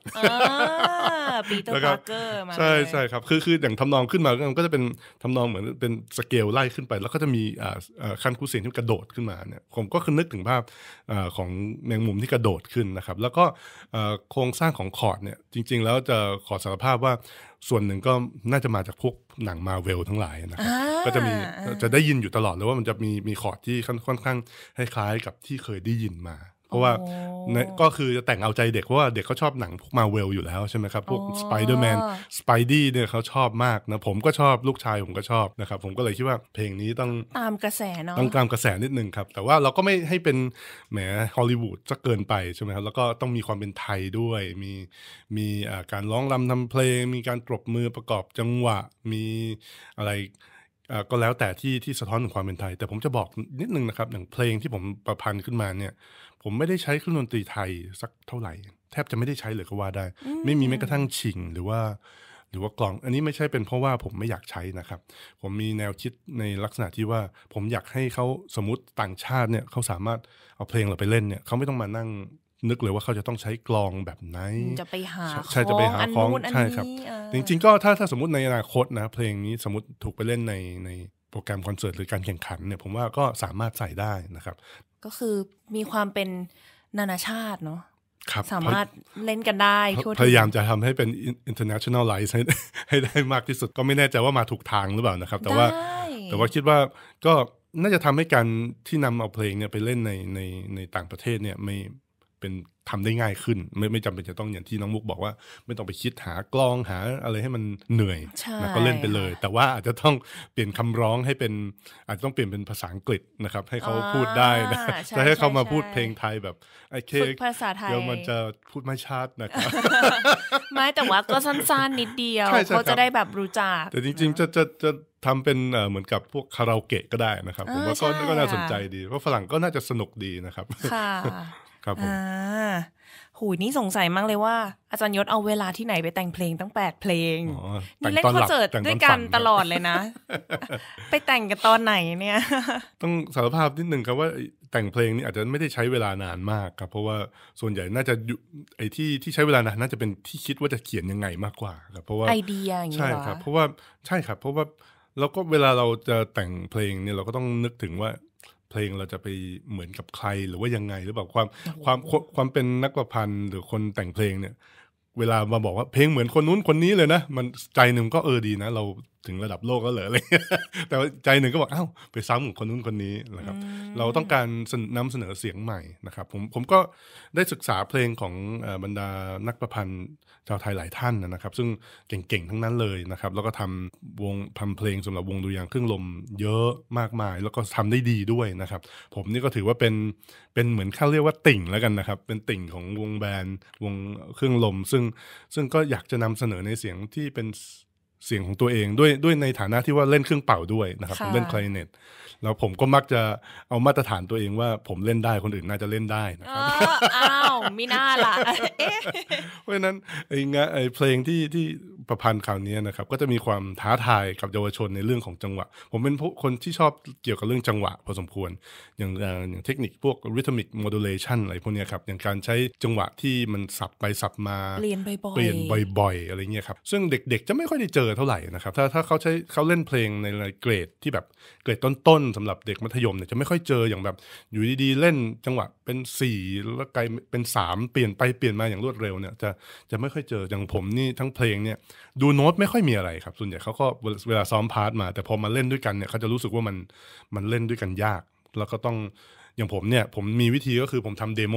ปีเตอร์พาร์เกอร์มา ใช่ใช่ครับคือคืออย่างทำนองขึ้นมาก็จะเป็นทำนองเหมือนเป็นสเกลไล่ขึ้นไป แล้วก็จะมีคันคูเสียงที่กระโดดขึ้นมาเนี่ยผมก็คือนึกถึงภาพของแมงมุมที่กระโดดขึ้นนะครับ แล้วก็โครงสร้างของคอร์ดเนี่ยจริง ๆ แล้วจะขอสารภาพว่า ส่วนหนึ่งก็น่าจะมาจากพวกหนังมาเวลทั้งหลายนะครับก็จะมีจะได้ยินอยู่ตลอดเลยว่ามันจะมีมีคอร์ดที่ค่อนข้างคล้ายๆกับที่เคยได้ยินมาเพราะว่าก็คือจะแต่งเอาใจเด็ก เพราะว่าเด็กเขาชอบหนังพวกมาเวลอยู่แล้วใช่ไหมครับ พวกสไปเดอร์แมนสไปดี้เนี่ยเขาชอบมากนะ ผมก็ชอบลูกชายผมก็ชอบนะครับ ผมก็เลยคิดว่าเพลงนี้ต้องตามกระแสเนาะต้องตามกระแสนิดนึงครับ แต่ว่าเราก็ไม่ให้เป็นแหมฮอลลีวูดจะเกินไปใช่ไหมครับ แล้วก็ต้องมีความเป็นไทยด้วยมีมีการร้องรำทำเพลง มีการปรบมือประกอบจังหวะ มีอะไรก็แล้วแต่ที่ที่สะท้อนถึงความเป็นไทย แต่ผมจะบอกนิดนึงนะครับอย่างเพลงที่ผมประพันธ์ขึ้นมาเนี่ยผมไม่ได้ใช้เครื่องดนตรีไทยสักเท่าไหร่ แทบจะไม่ได้ใช้เลยก็ว่าได้ ไม่มีแม้กระทั่งชิงหรือว่า หรือว่ากลองอันนี้ไม่ใช่เป็นเพราะว่าผมไม่อยากใช้นะครับ ผมมีแนวคิดในลักษณะที่ว่าผมอยากให้เขาสมมติต่างชาติเนี่ยเขาสามารถเอาเพลงเราไปเล่นเนี่ยเขาไม่ต้องมานั่งนึกเลยว่าเขาจะต้องใช้กลองแบบไหนจะไปหาใช่จะไปหา้องใช่ครับจริง ๆ ก็ถ้าถ้าสมมติในอนาคตนะเพลงนี้สมมติถูกไปเล่นในในโปรแกรมคอนเสิร์ตหรือการแข่งขันเนี่ยผมว่าก็สามารถใส่ได้นะครับก็คือมีความเป็นนานาชาติเนาะสามารถเล่นกันได้ พยายามจะทำให้เป็น internationalize ให้ให้ได้มากที่สุดก็ไม่แน่ใจว่ามาถูกทางหรือเปล่านะครับ แต่ว่าแต่ว่าคิดว่าก็น่าจะทำให้การที่นำเอาเพลงเนี่ยไปเล่นในในในต่างประเทศเนี่ยไม่เป็นทำได้ง่ายขึ้น ไม่ไม่จำเป็นจะต้องอย่างที่น้องมุกบอกว่า ไม่ต้องไปคิดหากลองหาอะไรให้มันเหนื่อยนะก็เล่นไปเลย แต่ว่าอาจจะต้องเปลี่ยนคำร้องให้เป็นอาจจะต้องเปลี่ยนเป็นภาษาอังกฤษนะครับให้เขาพูดได้นะจะให้เขามาพูดเพลงไทยแบบไอ้เคภาษาไทยเดี๋ยวมันจะพูดไม่ชัดนะครับไม่แต่ว่าก็สั้นๆนิดเดียวเขาจะได้แบบรู้จักแต่จริงๆจะจะจะทำเป็นเหมือนกับพวกคาราโอเกะก็ได้นะครับผมว่าก็น่าสนใจดีเพราะฝรั่งก็น่าจะสนุกดีนะครับค่ะครับผมหูนี่สงสัยมากเลยว่าอาจารย์ยศเอาเวลาที่ไหนไปแต่งเพลงตั้งแปดเพลงนี่เล่นคอนเสิร์ตด้วยกันตลอดเลยนะ ไปแต่งกันตอนไหนเนี่ยต้องสารภาพนิดหนึ่งครับว่าแต่งเพลงนี่อาจจะไม่ได้ใช้เวลานานมากครับเพราะว่าส่วนใหญ่น่าจะไอ้ที่ที่ใช้เวลานานน่าจะเป็นที่คิดว่าจะเขียนยังไงมากกว่าครับเพราะว่าไอเดียอย่างเงี้ยใช่ครับเพราะว่าใช่ครับเพราะว่าเราก็เวลาเราจะแต่งเพลงเนี่ยเราก็ต้องนึกถึงว่าเพลงเราจะไปเหมือนกับใครหรือว่ายังไงหรือแบบความความความเป็นนักประพันธ์ หรือคนแต่งเพลงเนี่ย เวลามาบอกว่าเพลงเหมือนคนนู้นคนนี้เลยนะมันใจหนึ่งก็เออดีนะเราถึงระดับโลกก็เหลือเลย แต่ใจหนึ่งก็บอกเอ้าไปซ้ำของคนนู้นคนนี้นะครับ เราต้องการนำเสนอเสียงใหม่นะครับผมผมก็ได้ศึกษาเพลงของบรรดานักประพันธ์ชาวไทยหลายท่านนะครับ ซึ่งเก่งๆทั้งนั้นเลยนะครับแล้วก็ทำวงทำเพลงสำหรับวงดูริยางเครื่องลมเยอะมากมายแล้วก็ทำได้ดีด้วยนะครับ ผมนี่ก็ถือว่าเป็นเป็นเหมือนเขาเรียกว่าติ่งแล้วกันนะครับ เป็นติ่งของวงแบนด์วงเครื่องลม ซึ่งซึ่งก็อยากจะนำเสนอในเสียงที่เป็นเสียงของตัวเองด้วยด้วยในฐานะที่ว่าเล่นเครื่องเป่าด้วยนะครับเล่นคลาริเนตแล้วผมก็มักจะเอามาตรฐานตัวเองว่า ผมเล่นได้คนอื่นน่าจะเล่นได้นะครับ อ้าวมีหน้าล่ะ เพราะนั้นไอ้งไอ้เพลงที่ที่ประพันธ์ข่าวนี้นะครับก็จะมีความท้าทายกับเยาวชนในเรื่องของจังหวะ ผมเป็นคนที่ชอบเกี่ยวกับเรื่องจังหวะพอสมควรอย่างอย่างเทคนิคพวกริทมิกโมดู d ล l a t i อะไรพวกนี้ครับอย่างการใช้จังหวะที่มันสับไปสับมาเปลี่ยนบ่อยเปลี่ยนบ่อย ๆ อะไรเงี้ยครับซึ่งเด็กๆ จะไม่ค่อยได้เจอเท่าไหร่นะครับถ้าถ้าเขาใช้เขาเล่นเพลงในเกรดที่แบบเกรดต้นสำหรับเด็กมัธยมเนี่ย จะไม่ค่อยเจออย่างแบบอยู่ดีๆเล่นจังหวะเป็นสี่แล้วกลายเป็นสามเปลี่ยนไปเปลี่ยนมาอย่างรวดเร็วเนี่ยจะจะไม่ค่อยเจออย่างผมนี่ทั้งเพลงเนี่ยดูโน้ตไม่ค่อยมีอะไรครับส่วนใหญ่เขาก็เวลาซ้อมพาร์ทมาแต่พอมาเล่นด้วยกันเนี่ยเขาจะรู้สึกว่ามันมันเล่นด้วยกันยาก แล้วก็ต้องอย่างผมเนี่ยผมมีวิธีก็คือผมทำเดโม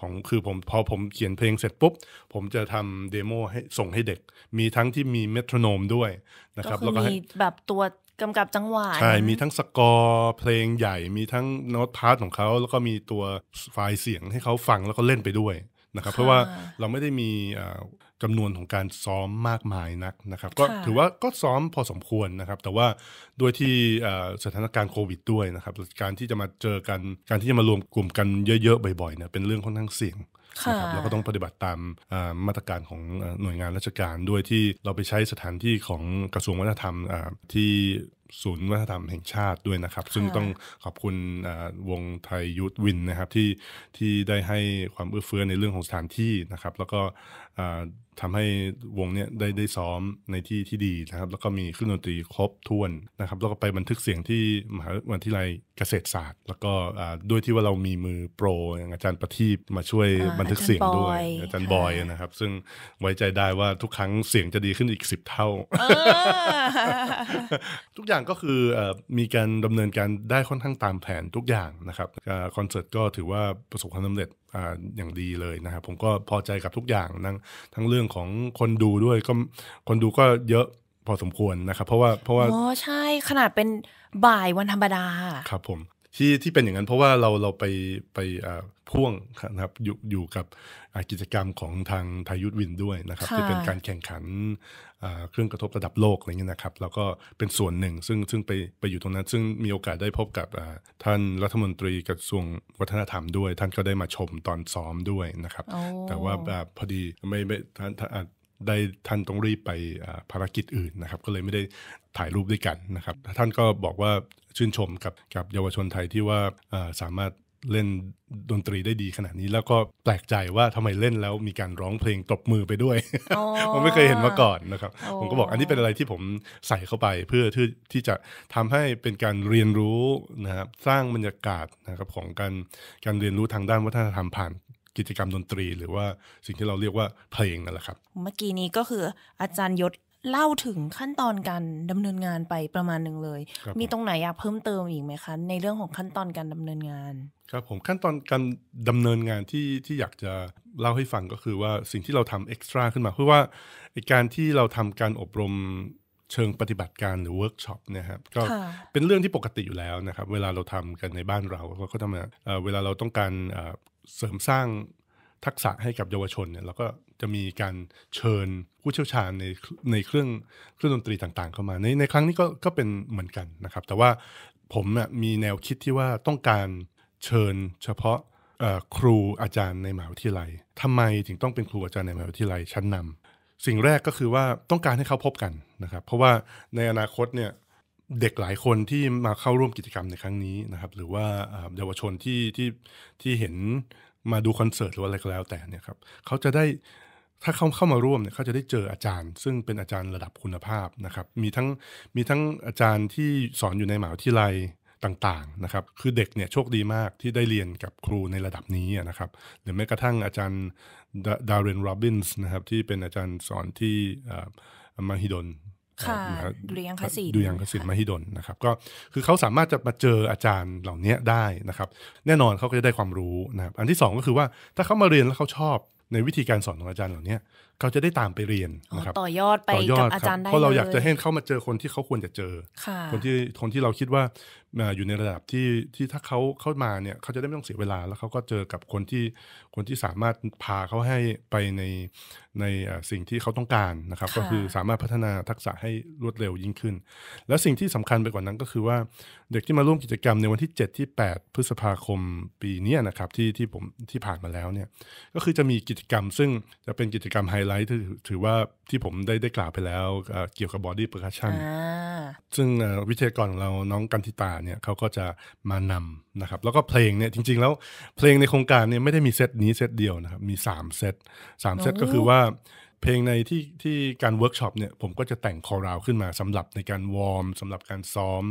ของคือผมพอผมเขียนเพลงเสร็จปุ๊บ ผมจะทำเดโมให้ส่งให้เด็กมีทั้งที่มีเมทรโนมด้วยนะครับแล้วก็มีแบบตัวกำกับจังหวะใช่ มีทั้งสกอร์ เพลงใหญ่ มีทั้งโน้ตพาร์ทของเขา แล้วก็มีตัวไฟล์เสียงให้เขาฟัง แล้วก็เล่นไปด้วยนะครับเพราะว่าเราไม่ได้มีจำนวนของการซ้อมมากมายนักนะครับก็ถือว่าก็ซ้อมพอสมควรนะครับ แต่ว่าด้วยที่สถานการณ์โควิดด้วยนะครับการที่จะมาเจอกันการที่จะมารวมกลุ่มกันเยอะๆ บ่อยๆเนี่ยเป็นเรื่องค่อนข้างเสี่ยงนะครับเราก็ต้องปฏิบัติตามมาตรการของหน่วยงานราชการด้วยที่เราไปใช้สถานที่ของกระทรวงวัฒนธรรมที่ศูนย์วัฒนธรรมแห่งชาติด้วยนะครับ ซึ่งต้องขอบคุณวงไทยยุทธวินนะครับที่ที่ได้ให้ความเอื้อเฟื้อในเรื่องของสถานที่นะครับแล้วก็ทำให้วงเนี่ยได้ได้ซ้อมในที่ที่ดีนะครับแล้วก็มีเครื่องดนตรีครบถ้วนนะครับแล้วก็ไปบันทึกเสียงที่มหาวิทยาลัยเกษตรศาสตร์ แล้วก็ด้วยที่ว่าเรามีมือโปรอย่างอาจารย์ประทีปมาช่วยบันทึกเสียงด้วยอาจารย์บอยนะครับ ซึ่งไว้ใจได้ว่าทุกครั้งเสียงจะดีขึ้นอีกสิบเท่าทุกอย่างก็คือมีการดำเนินการได้ค่อนข้างตามแผนทุกอย่างนะครับคอนเสิร์ตก็ถือว่าประสบความสำเร็จอย่างดีเลยนะครับ ผมก็พอใจกับทุกอย่าง ทั้งทั้งเรื่องของคนดูด้วยก็คนดูก็เยอะพอสมควรนะครับ เพราะว่าเพราะว่าอ๋อใช่ ขนาดเป็นบ่ายวันธรรมดาครับผม ที่ที่เป็นอย่างนั้นเพราะว่าเราเราไปไปพ่วงนะครับอยู่อยู่กับกิจกรรมของทางไทยยุทธวินด้วยนะครับ ที่เป็นการแข่งขันเครื่องกระทบระดับโลกอะไรเงี้ยนะครับแล้วก็เป็นส่วนหนึ่ง ซึ่งซึ่งไปไปอยู่ตรงนั้น ซึ่งมีโอกาสได้พบกับท่านรัฐมนตรีกระทรวงวัฒนธรรมด้วย ท่านก็ได้มาชมตอนซ้อมด้วยนะครับ แต่ว่าพอดีไม่ไม่ท่านได้ท่านต้องรีบไปภารกิจอื่นนะครับ ก็เลยไม่ได้ถ่ายรูปด้วยกันนะครับ ท่านก็บอกว่าชื่นชมกับกับเยาวชนไทยที่ว่าสามารถเล่นดนตรีได้ดีขนาดนี้แล้วก็แปลกใจว่าทำไมเล่นแล้วมีการร้องเพลงตบมือไปด้วยผมไม่เคยเห็นมาก่อนนะครับ ผมก็บอกอันนี้เป็นอะไรที่ผมใส่เข้าไปเพื่อที่ที่จะทำให้เป็นการเรียนรู้นะครับสร้างบรรยากาศนะครับของการการเรียนรู้ทางด้านวัฒนธรรมผ่านกิจกรรมดนตรี หรือว่าสิ่งที่เราเรียกว่าเพลงนั่นแหละครับ เมื่อกี้นี้ก็คืออาจารย์ยศเล่าถึงขั้นตอนการดำเนินงานไปประมาณหนึ่งเลย มีตรงไหนอยากเพิ่มเติมอีกไหมคะในเรื่องของขั้นตอนการดำเนินงานครับผมขั้นตอนการดำเนินงานที่ที่อยากจะเล่าให้ฟังก็คือว่าสิ่งที่เราทำเอ็กซ์ตร้าขึ้นมา เพราะว่าการที่เราทำการอบรมเชิงปฏิบัติการหรือเวิร์กช็อปนะครับก็เป็นเรื่องที่ปกติอยู่แล้วนะครับ เวลาเราทำกันในบ้านเราเราก็ทำเวลาเราต้องการเสริมสร้างทักษะให้กับเยาวชนเนี่ยเราก็จะมีการเชิญผู้เชี่ยวชาญในในเครื่องเครื่องดนตรีต่างๆ เข้ามา ในในครั้งนี้ก็ก็เป็นเหมือนกันนะครับแต่ว่าผมมีแนวคิดที่ว่าต้องการเชิญเฉพาะครูอาจารย์ในมหาวิทยาลัย ทำไมถึงต้องเป็นครูอาจารย์ในมหาวิทยาลัยชั้นนำ สิ่งแรกก็คือว่าต้องการให้เขาพบกันนะครับ เพราะว่าในอนาคตเนี่ยเด็กหลายคนที่มาเข้าร่วมกิจกรรมในครั้งนี้นะครับหรือว่าเยาวชนที่ที่ที่เห็นมาดูคอนเสิร์ตหรืออะไรก็แล้วแต่เนี่ยครับเขาจะได้ถ้าเขาเข้ามาร่วมเนี่ยเขาจะได้เจออาจารย์ ซึ่งเป็นอาจารย์ระดับคุณภาพนะครับมีทั้งมีทั้งอาจารย์ที่สอนอยู่ในหมหาวิทยาลัยต่างๆนะครับคือเด็กเนี่ยโชคดีมากที่ได้เรียนกับครูในระดับนี้นะครับหรือแม้กระทั่งอาจารย์ดารเรนโรบินส์นะครับที่เป็นอาจารย์สอนที่มหิดลค่ะดูยังคศิลดูยังคศิลมหิดลนะครับก็คือเขาสามารถจะมาเจออาจารย์เหล่านี้ได้นะครับ แน่นอนเขาก็จะได้ความรู้นะครับอันที่2ก็คือว่าถ้าเขามาเรียนแล้วเขาชอบในวิธีการสอนของอาจารย์เหล่านี้เขาจะได้ตามไปเรียนนะครับต่อยอดไปกับอาจารย์ได้เพราะเราอยากจะให้เขามาเจอคนที่เขาควรจะเจอ คนที่คนที่เราคิดว่าอยู่ในระดับที่ที่ถ้าเขาเข้ามาเนี่ยเขาจะได้ไม่ต้องเสียเวลาแล้วเขาก็เจอกับคนที่ คนที่สามารถพาเขาให้ไปในในสิ่งที่เขาต้องการนะครับก็คือสามารถพัฒนาทักษะให้รวดเร็วยิ่งขึ้น และสิ่งที่สำคัญไปกว่านั้นก็คือว่าเด็กที่มาร่วมกิจกรรมในวันที่ 7 ที่8 พฤษภาคมปีนี้นะครับที่ที่ผมที่ผ่านมาแล้วเนี่ยก็คือจะมีกิจกรรมซึ่งจะเป็นกิจกรรมไฮไลท์ถือว่าที่ผมได้ได้กล่าวไปแล้ว เกี่ยวกับบอดี้เพอร์คัชชั่นซึ่งวิทยากรของเราน้องกันทิตาเนี่ยเขาก็จะมานำนะครับแล้วก็เพลงเนี่ยจริงๆแล้วเพลงในโครงการเนี่ยไม่ได้มีเซตนี้เซตเดียวนะครับมี 3 เซต3 เซตก็คือว่าาเพลงในที่ที่การเวิร์กช็อปเนี่ยผมก็จะแต่งคอราวขึ้นมาสำหรับในการวอร์มสำหรับการซ้อม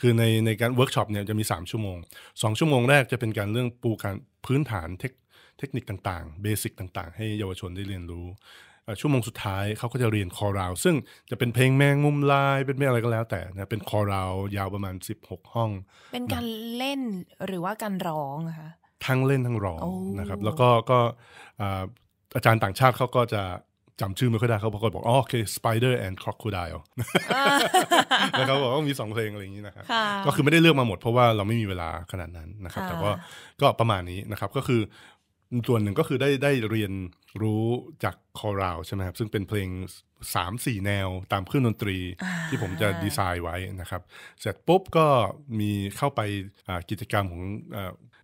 คือในในการเวิร์กช็อปเนี่ยจะมี 3 ชั่วโมง 2 ชั่วโมงแรกจะเป็นการเรื่องปูการพื้นฐานเทคเทคนิคต่างๆเบสิกต่างๆ ให้เยาวชนได้เรียนรู้ชั่วโมงสุดท้ายเขาก็จะเรียนคอราวซึ่งจะเป็นเพลงแมงมุมลายเป็นไม่อะไรก็แล้ว แต่นะเป็นคอราวยาวประมาณ 16 ห้อง เป็นการเล่นหรือว่าการร้องคะทั้งเล่นทั้งร้องนะครับแล้วก็ก็อาจารย์ต่างชาติเขาก็จะจำชื่อไม่ค่อยได้เขาบคกบอกอ๋อโอเค Spider and Crocodile แล้วเขาบอกว่ามีสองเพลงอะไรอย่างนี้นะครับ ก็คือไม่ได้เลือกมาหมด เพราะว่าเราไม่มีเวลาขนาดนั้นนะครับ แต่ว่าก็ประมาณนี้นะครับก็คือ ส่วนหนึ่งก็คือได้ได้เรียนรู้จากคอราลใช่ไหมครับ ซึ่งเป็นเพลง 3 4 แนวตามเครื่องดนตรี ที่ผมจะดีไซน์ไว้นะครับ เสร็จปุ๊บก็มีเข้าไปกิจกรรมของ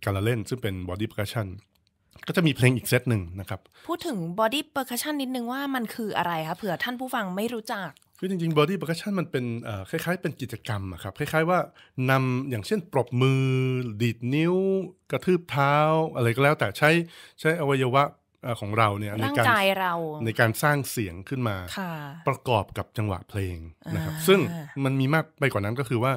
การเล่น ซึ่งเป็นบอดี้ p e r c u s s i o n ก็จะมีเพลงอีกเซตหนึ่งนะครับ พูดถึงบอดี้เปอร์คัชชันนิดนึงว่ามันคืออะไรคะเผื่อท่านผู้ฟังไม่รู้จัก คือจริงๆบอดี้เปอร์คัชชันมันเป็นคล้ายๆเป็นกิจกรรมครับ คล้ายๆว่านำอย่างเช่นปรบมือ ดีดนิ้วกระทืบเท้า อะไรก็แล้ว แต่ใช้ใช้อวัยวะของเราเนี่ยในการในการสร้างเสียงขึ้นมาประกอบกับจังหวะเพลงนะครับ ซึ่งมันมีมากไปกว่านั้นก็คือว่า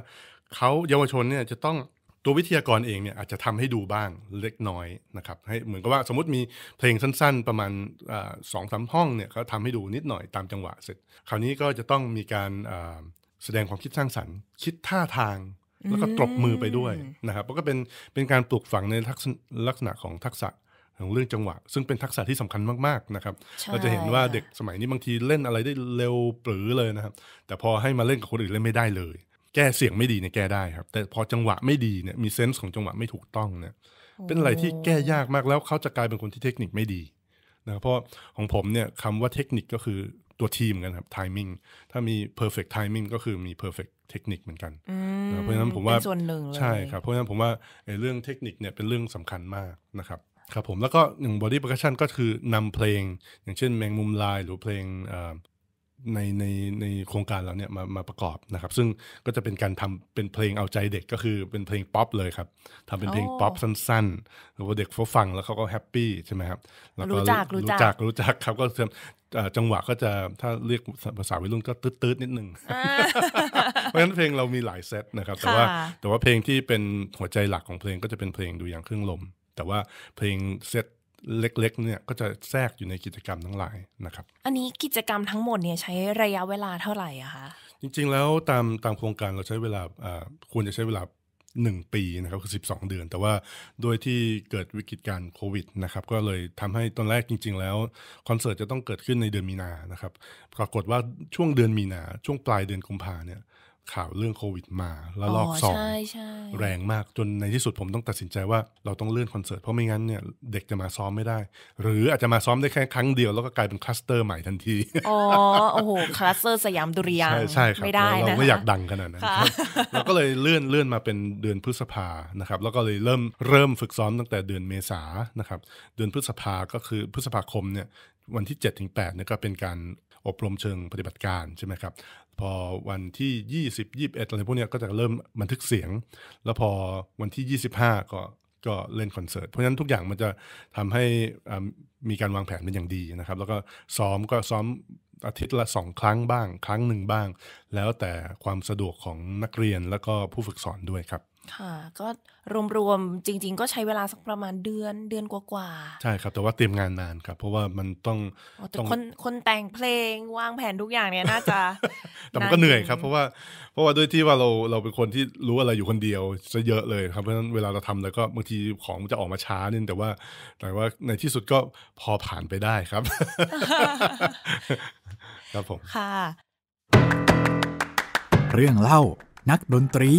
เขาเยาวชนเนี่ยจะต้องตัววิทยากรเองเนี่ยอาจจะทำให้ดูบ้างเล็กน้อยนะครับให้เหมือนกับว่าสมมติมีเพลงสั้นๆ ประมาณสองสาห้องเนี่ยเขาทำให้ดูนิดหน่อยตามจังหวะเสร็จ คราวนี้ก็จะต้องมีการแสดงความคิดสร้างสรรค์คิดท่าทางแล้วก็ตบมือไปด้วยนะครับก็เป็นเป็นการปลูกฝังในลักษณะของทักษะของเรื่องจังหวะ ซึ่งเป็นทักษะที่สำคัญมากๆนะครับเราจะเห็นว่าเด็กสมัยนี้บางทีเล่นอะไรได้เร็วปรือเลยนะครับแต่พอให้มาเล่นกับคนอื่นเล่นไม่ได้เลยแก้เสียงไม่ดีเนี่ยแก้ได้ครับ แต่พอจังหวะไม่ดีเนี่ยมีเซนส์ของจังหวะไม่ถูกต้องเนี่ย เป็นอะไรที่แก้ยากมากแล้วเขาจะกลายเป็นคนที่เทคนิคไม่ดีนะเพราะของผมเนี่ยคำว่าเทคนิคก็คือตัวทีมกันครับไทมิงถ้ามี perfect timing ก็คือมี perfect เทคนิคเหมือนกันนะเพราะฉะนั้นผมว่าส่วนหนึ่งใช่ครับเพราะฉะนั้นผมว่าเรื่องเทคนิคเนี่ยเป็นเรื่องสำคัญมากนะครับ ครับผมแล้วก็หนึ่งบอดี้ p e r c u s s i o n ก็คือนำเพลงอย่างเช่นแมงมุมลายหรือเพลงในในในโครงการเราเนี่ยมามาประกอบนะครับ ซึ่งก็จะเป็นการทำเป็นเพลงเอาใจเด็กก็คือเป็นเพลงป๊อปเลยครับทำเป็นเพลงป๊อปสั้นๆหรือว่าเด็กเขาฟัง แล้วเขาก็แฮปปี้ใช่ไหมครับแล้วก็รู้จักรู้จักรู้จักครับก็จังหวะก็จะถ้าเรียกภาษาวัยรุ่นก็ตืดๆนิดนึงเพราะฉะนั้นเพลงเรามีหลายเซตนะครับแต่ว่าแต่ว่าเพลงที่เป็นหัวใจหลักของเพลงก็จะเป็นเพลงดูอย่างเครื่องลม แต่ว่าเพลงเซตเล็กๆเนี่ยก็จะแทรกอยู่ในกิจกรรมทั้งหลายนะครับ อันนี้กิจกรรมทั้งหมดเนี่ยใช้ระยะเวลาเท่าไหร่อะคะ จริงๆ แล้วตามตามโครงการเราใช้เวลาควรจะใช้เวลาหนึ่งปีนะครับคือ12 เดือน แต่ว่าโดยที่เกิดวิกฤตการโควิดนะครับก็เลยทำให้ตอนแรกจริงๆ แล้วคอนเสิร์ตจะต้องเกิดขึ้นในเดือนมีนานะครับ ปรากฏว่าช่วงเดือนมีนา ช่วงปลายเดือนกุมภาเนี่ยข่าวเรื่องโควิดมาแล้วลอกสองแรงมาก จนในที่สุดผมต้องตัดสินใจว่าเราต้องเลื่อนคอนเสิร์ตเพราะไม่งั้นเนี่ยเด็กจะมาซ้อมไม่ได้ หรืออาจจะมาซ้อมได้แค่ครั้งเดียวแล้วก็กลายเป็นคลัสเตอร์ใหม่ทันทีอ๋อโอ้โหคลัสเตอร์สยามดุริยางใช่ใช่ครับไม่ได้เราไม่อยากดังขนาดนั้นเราก็เลยเลื่อนเลื่อนมาเป็นเดือนพฤษภานะครับ แล้วก็เลยเริ่มเริ่มฝึกซ้อมตั้งแต่เดือนเมษานะครับ เดือนพฤษภาก็คือพฤษภาคมเนี่ยวันที่7แเนี่ยก็เป็นการอบรมเชิงปฏิบัติการใช่ไหมครับพอวันที่ 20 21 อะไรพวกนี้ก็จะเริ่มบันทึกเสียง แล้วพอวันที่ 25 ก็ก็เล่นคอนเสิร์ต เพราะฉะนั้นทุกอย่างมันจะทำให้มีการวางแผนเป็นอย่างดีนะครับ แล้วก็ซ้อมก็ซ้อมอาทิตย์ละสองครั้งบ้าง ครั้งหนึ่งบ้าง แล้วแต่ความสะดวกของนักเรียนแล้วก็ผู้ฝึกสอนด้วยครับค่ะก็รวมๆ จริงๆ ก็ใช้เวลาสักประมาณเดือนเดือนกว่าๆใช่ครับแต่ว่าเตรียมงานนานครับ เพราะว่ามันต้องต้องคนคนแต่งเพลงวางแผนทุกอย่างเนี่ย น่าจะแต่มันก็เหนื่อยครับ เพราะว่าเพราะว่าด้วยที่ว่าเราเราเป็นคนที่รู้อะไรอยู่คนเดียวซะเยอะเลยครับเพราะฉะนั้นเวลาเราทำแล้วก็บางทีของจะออกมาช้านิดแต่ว่าแต่ว่าในที่สุดก็พอผ่านไปได้ครับ ครับผมค่ะ เรื่องเล่านักดนตรี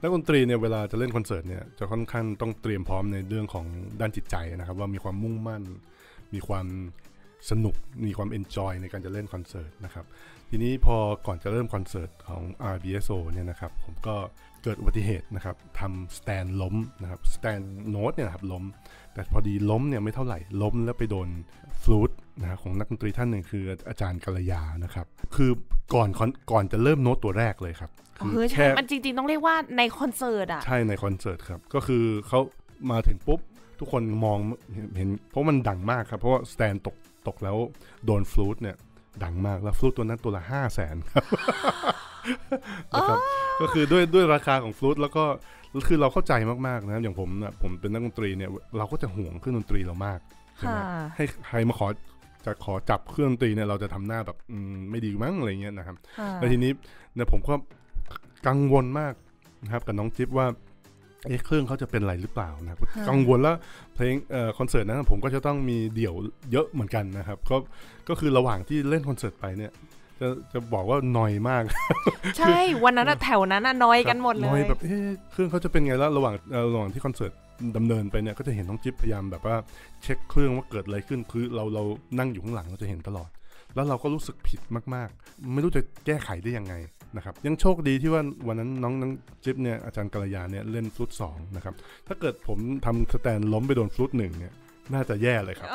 นักดนตรีเนี่ยเวลาจะเล่นคอนเสิร์ตเนี่ยจะค่อนข้างต้องเตรียมพร้อมในเรื่องของด้านจิตใจนะครับ ว่ามีความมุ่งมั่น มีความสนุกมีความเอนจอยในการจะเล่นคอนเสิร์ตนะครับทีนี้พอก่อนจะเริ่มคอนเสิร์ตของ RBSO เนี่ยนะครับผมก็เกิดอุบัติเหตุนะครับทำสแตนล้มนะครับสแตนโน้ตเนี่ยครับล้ม แต่พอดีล้มเนี่ยไม่เท่าไหร่ล้มแล้วไปโดนฟลูดนะของนักดนตรีท่านหนึ่งคืออาจารย์กัลยานะครับคือก่อนก่อนจะเริ่มโน้ตตัวแรกเลยครับคือแค่มันจริงๆ ต้องเรียกว่าในคอนเสิร์ตอ่ะใช่ในคอนเสิร์ตครับก็คือเขามาถึงปุ๊บทุกคนมองเห็นเพราะมันดังมากครับ เพราะว่าสแตนตกตกแล้วโดนฟลูดเนี่ยดังมากแล้วฟลุตตัวนั้นตัวละห้าแสนครับนะครับก็คือด้วยด้วยราคาของฟลุตแล้วก็คือเราเข้าใจมากๆนะครับ อย่างผมนะผมเป็นนักดนตรีเนี่ย เราก็จะห่วงเครื่องดนตรีเรามากใช่ไหมให้ใครมาขอจะขอจับเครื่องดนตรีเนี่ยเราจะทำหน้าแบบไม่ดีมั้ง อะไรเงี้ยนะครับแล้วทีนี้เนี่ยผมก็กังวลมากนะครับ กับน้องจิ๊บว่าเอ๊ะเครื่องเขาจะเป็นไรหรือเปล่านะกังวลแล้วเพลงคอนเสิร์ตนั้นผมก็จะต้องมีเดี่ยวเยอะเหมือนกันนะครับก็ก็คือระหว่างที่เล่นคอนเสิร์ตไปเนี่ยจะจะบอกว่าน้อยมาก ใช่ วันนั้นแถวนั้นน้อยกันหมดเลยยแบบเอ๊ะเครื่องเขาจะเป็นไงแล้วระหว่างระหว่างที่คอนเสิร์ตดำเนินไปเนี่ยก็จะเห็นน้องจิ๊บพยายามแบบว่าเช็คเครื่องว่าเกิดอะไรขึ้นคือเราเรานั่งอยู่ข้างหลังเราจะเห็นตลอด แล้วเราก็รู้สึกผิดมากๆ ไม่รู้จะแก้ไขได้ยังไงนะครับยังโชคดีที่ว่าวันนั้นน้องน้องจิ๊บเนี่ยอาจารย์กัลยาเนี่ยเล่นฟลุตสองนะครับ ถ้าเกิดผมทำสแตนล้มไปโดนฟลุตหนึ่งเนี่ย น่าจะแย่เลยครับ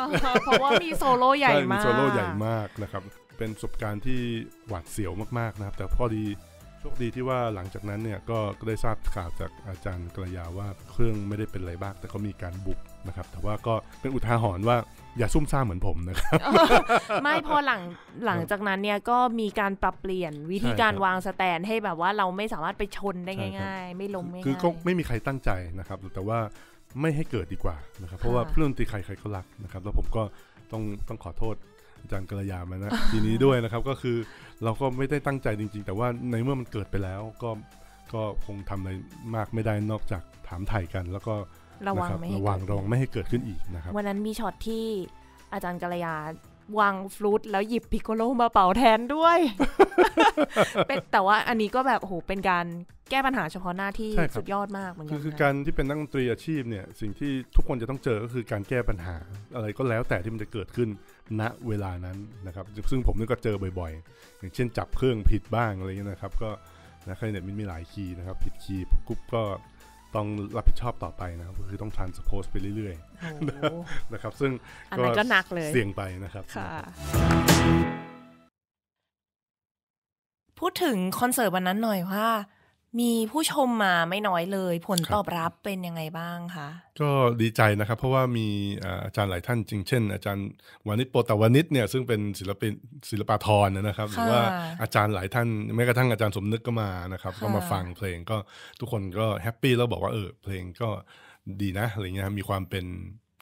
เพราะว่ามีโซโล่ใหญ่มากโซโล่ใหญ่มากนะครับ เป็นประสบการณ์ที่หวาดเสียวมากๆนะครับแต่พอดีโชคดีที่ว่าหลังจากนั้นเนี่ยก็ได้ทราบข่าวจากอาจารย์กระยาว่าเครื่องไม่ได้เป็นไรบ้างแต่ก็มีการบุกนะครับแต่ว่าก็เป็นอุทาหรณ์ว่าอย่าซุ่มซ่ามเหมือนผมนะครับไม่พอหลังหลังจากนั้นเนี่ยก็มีการปรับเปลี่ยนวิธีการวางสแตนให้แบบว่าเราไม่สามารถไปชนได้ง่าย ๆ ไม่ล้มม่คือก็ไม่มีใครตั้งใจนะครับแต่ว่าไม่ให้เกิดดีกว่านะครับเพราะว่าเพื่อนตีใครใครก็รักนะครับแล้วผมก็ต้องต้องขอโทษอาจารย์กระยามานะทีนี้ด้วยนะครับก็คือเราก็ไม่ได้ตั้งใจจริง ๆ แต่ว่าในเมื่อมันเกิดไปแล้วก็ก็คงทำอะไรมากไม่ได้นอกจากถามถ่ายกัน แล้วก็ระวังระวังรอง ไม่ให้เกิดขึ้นอีกนะครับวันนั้นมีช็อตที่อาจารย์กระยา วางฟลูตแล้วหยิบพิโคโลมาเป่าแทนด้วยเป็นแต่ว่าอันนี้ก็แบบโหเป็นการแก้ปัญหาเฉพาะหน้าที่สุดยอดมากเหมือนกันคือการที่เป็นนักดนตรีอาชีพเนี่ยสิ่งที่ทุกคนจะต้องเจอก็คือการแก้ปัญหาอะไรก็แล้ว แต่ที่มันจะเกิดขึ้นณเวลานั้นนะครับ ซึ่งผมนี่ก็เจอบ่อย ๆ อย่างเช่นจับเครื่องผิดบ้างอะไรเงี้ยนะครับ ก็นะครองเนี่ยมันมีหลายคีย์นะครับ ผิดคีย์กุ๊บก็ต้องรับผิดชอบต่อไปนะครับคือต้องทรานสโพสไปเรื่อยๆนะครับ ซึ่งก็หนักเลยเสี่ยงไปนะครับพูดถึงคอนเสิร์ตวันนั้นหน่อยว่ามีผู้ชมมาไม่น้อยเลย ผลตอบรับเป็นยังไงบ้างคะ ก็ดีใจนะครับ เพราะว่ามีอาจารย์หลายท่านจริงเช่นอาจารย์วานิชโปตวานิชเนี่ยซึ่งเป็นศิลปินศิลปาธรนะครับ หรือว่าอาจารย์หลายท่านแม้กระทั่งอาจารย์สมนึกก็มานะครับ ก็มาฟังเพลงก็ทุกคนก็แฮปปี้แล้วบอกว่าเออ เพลงก็ดีนะอะไรเงี้ยมีความเป็น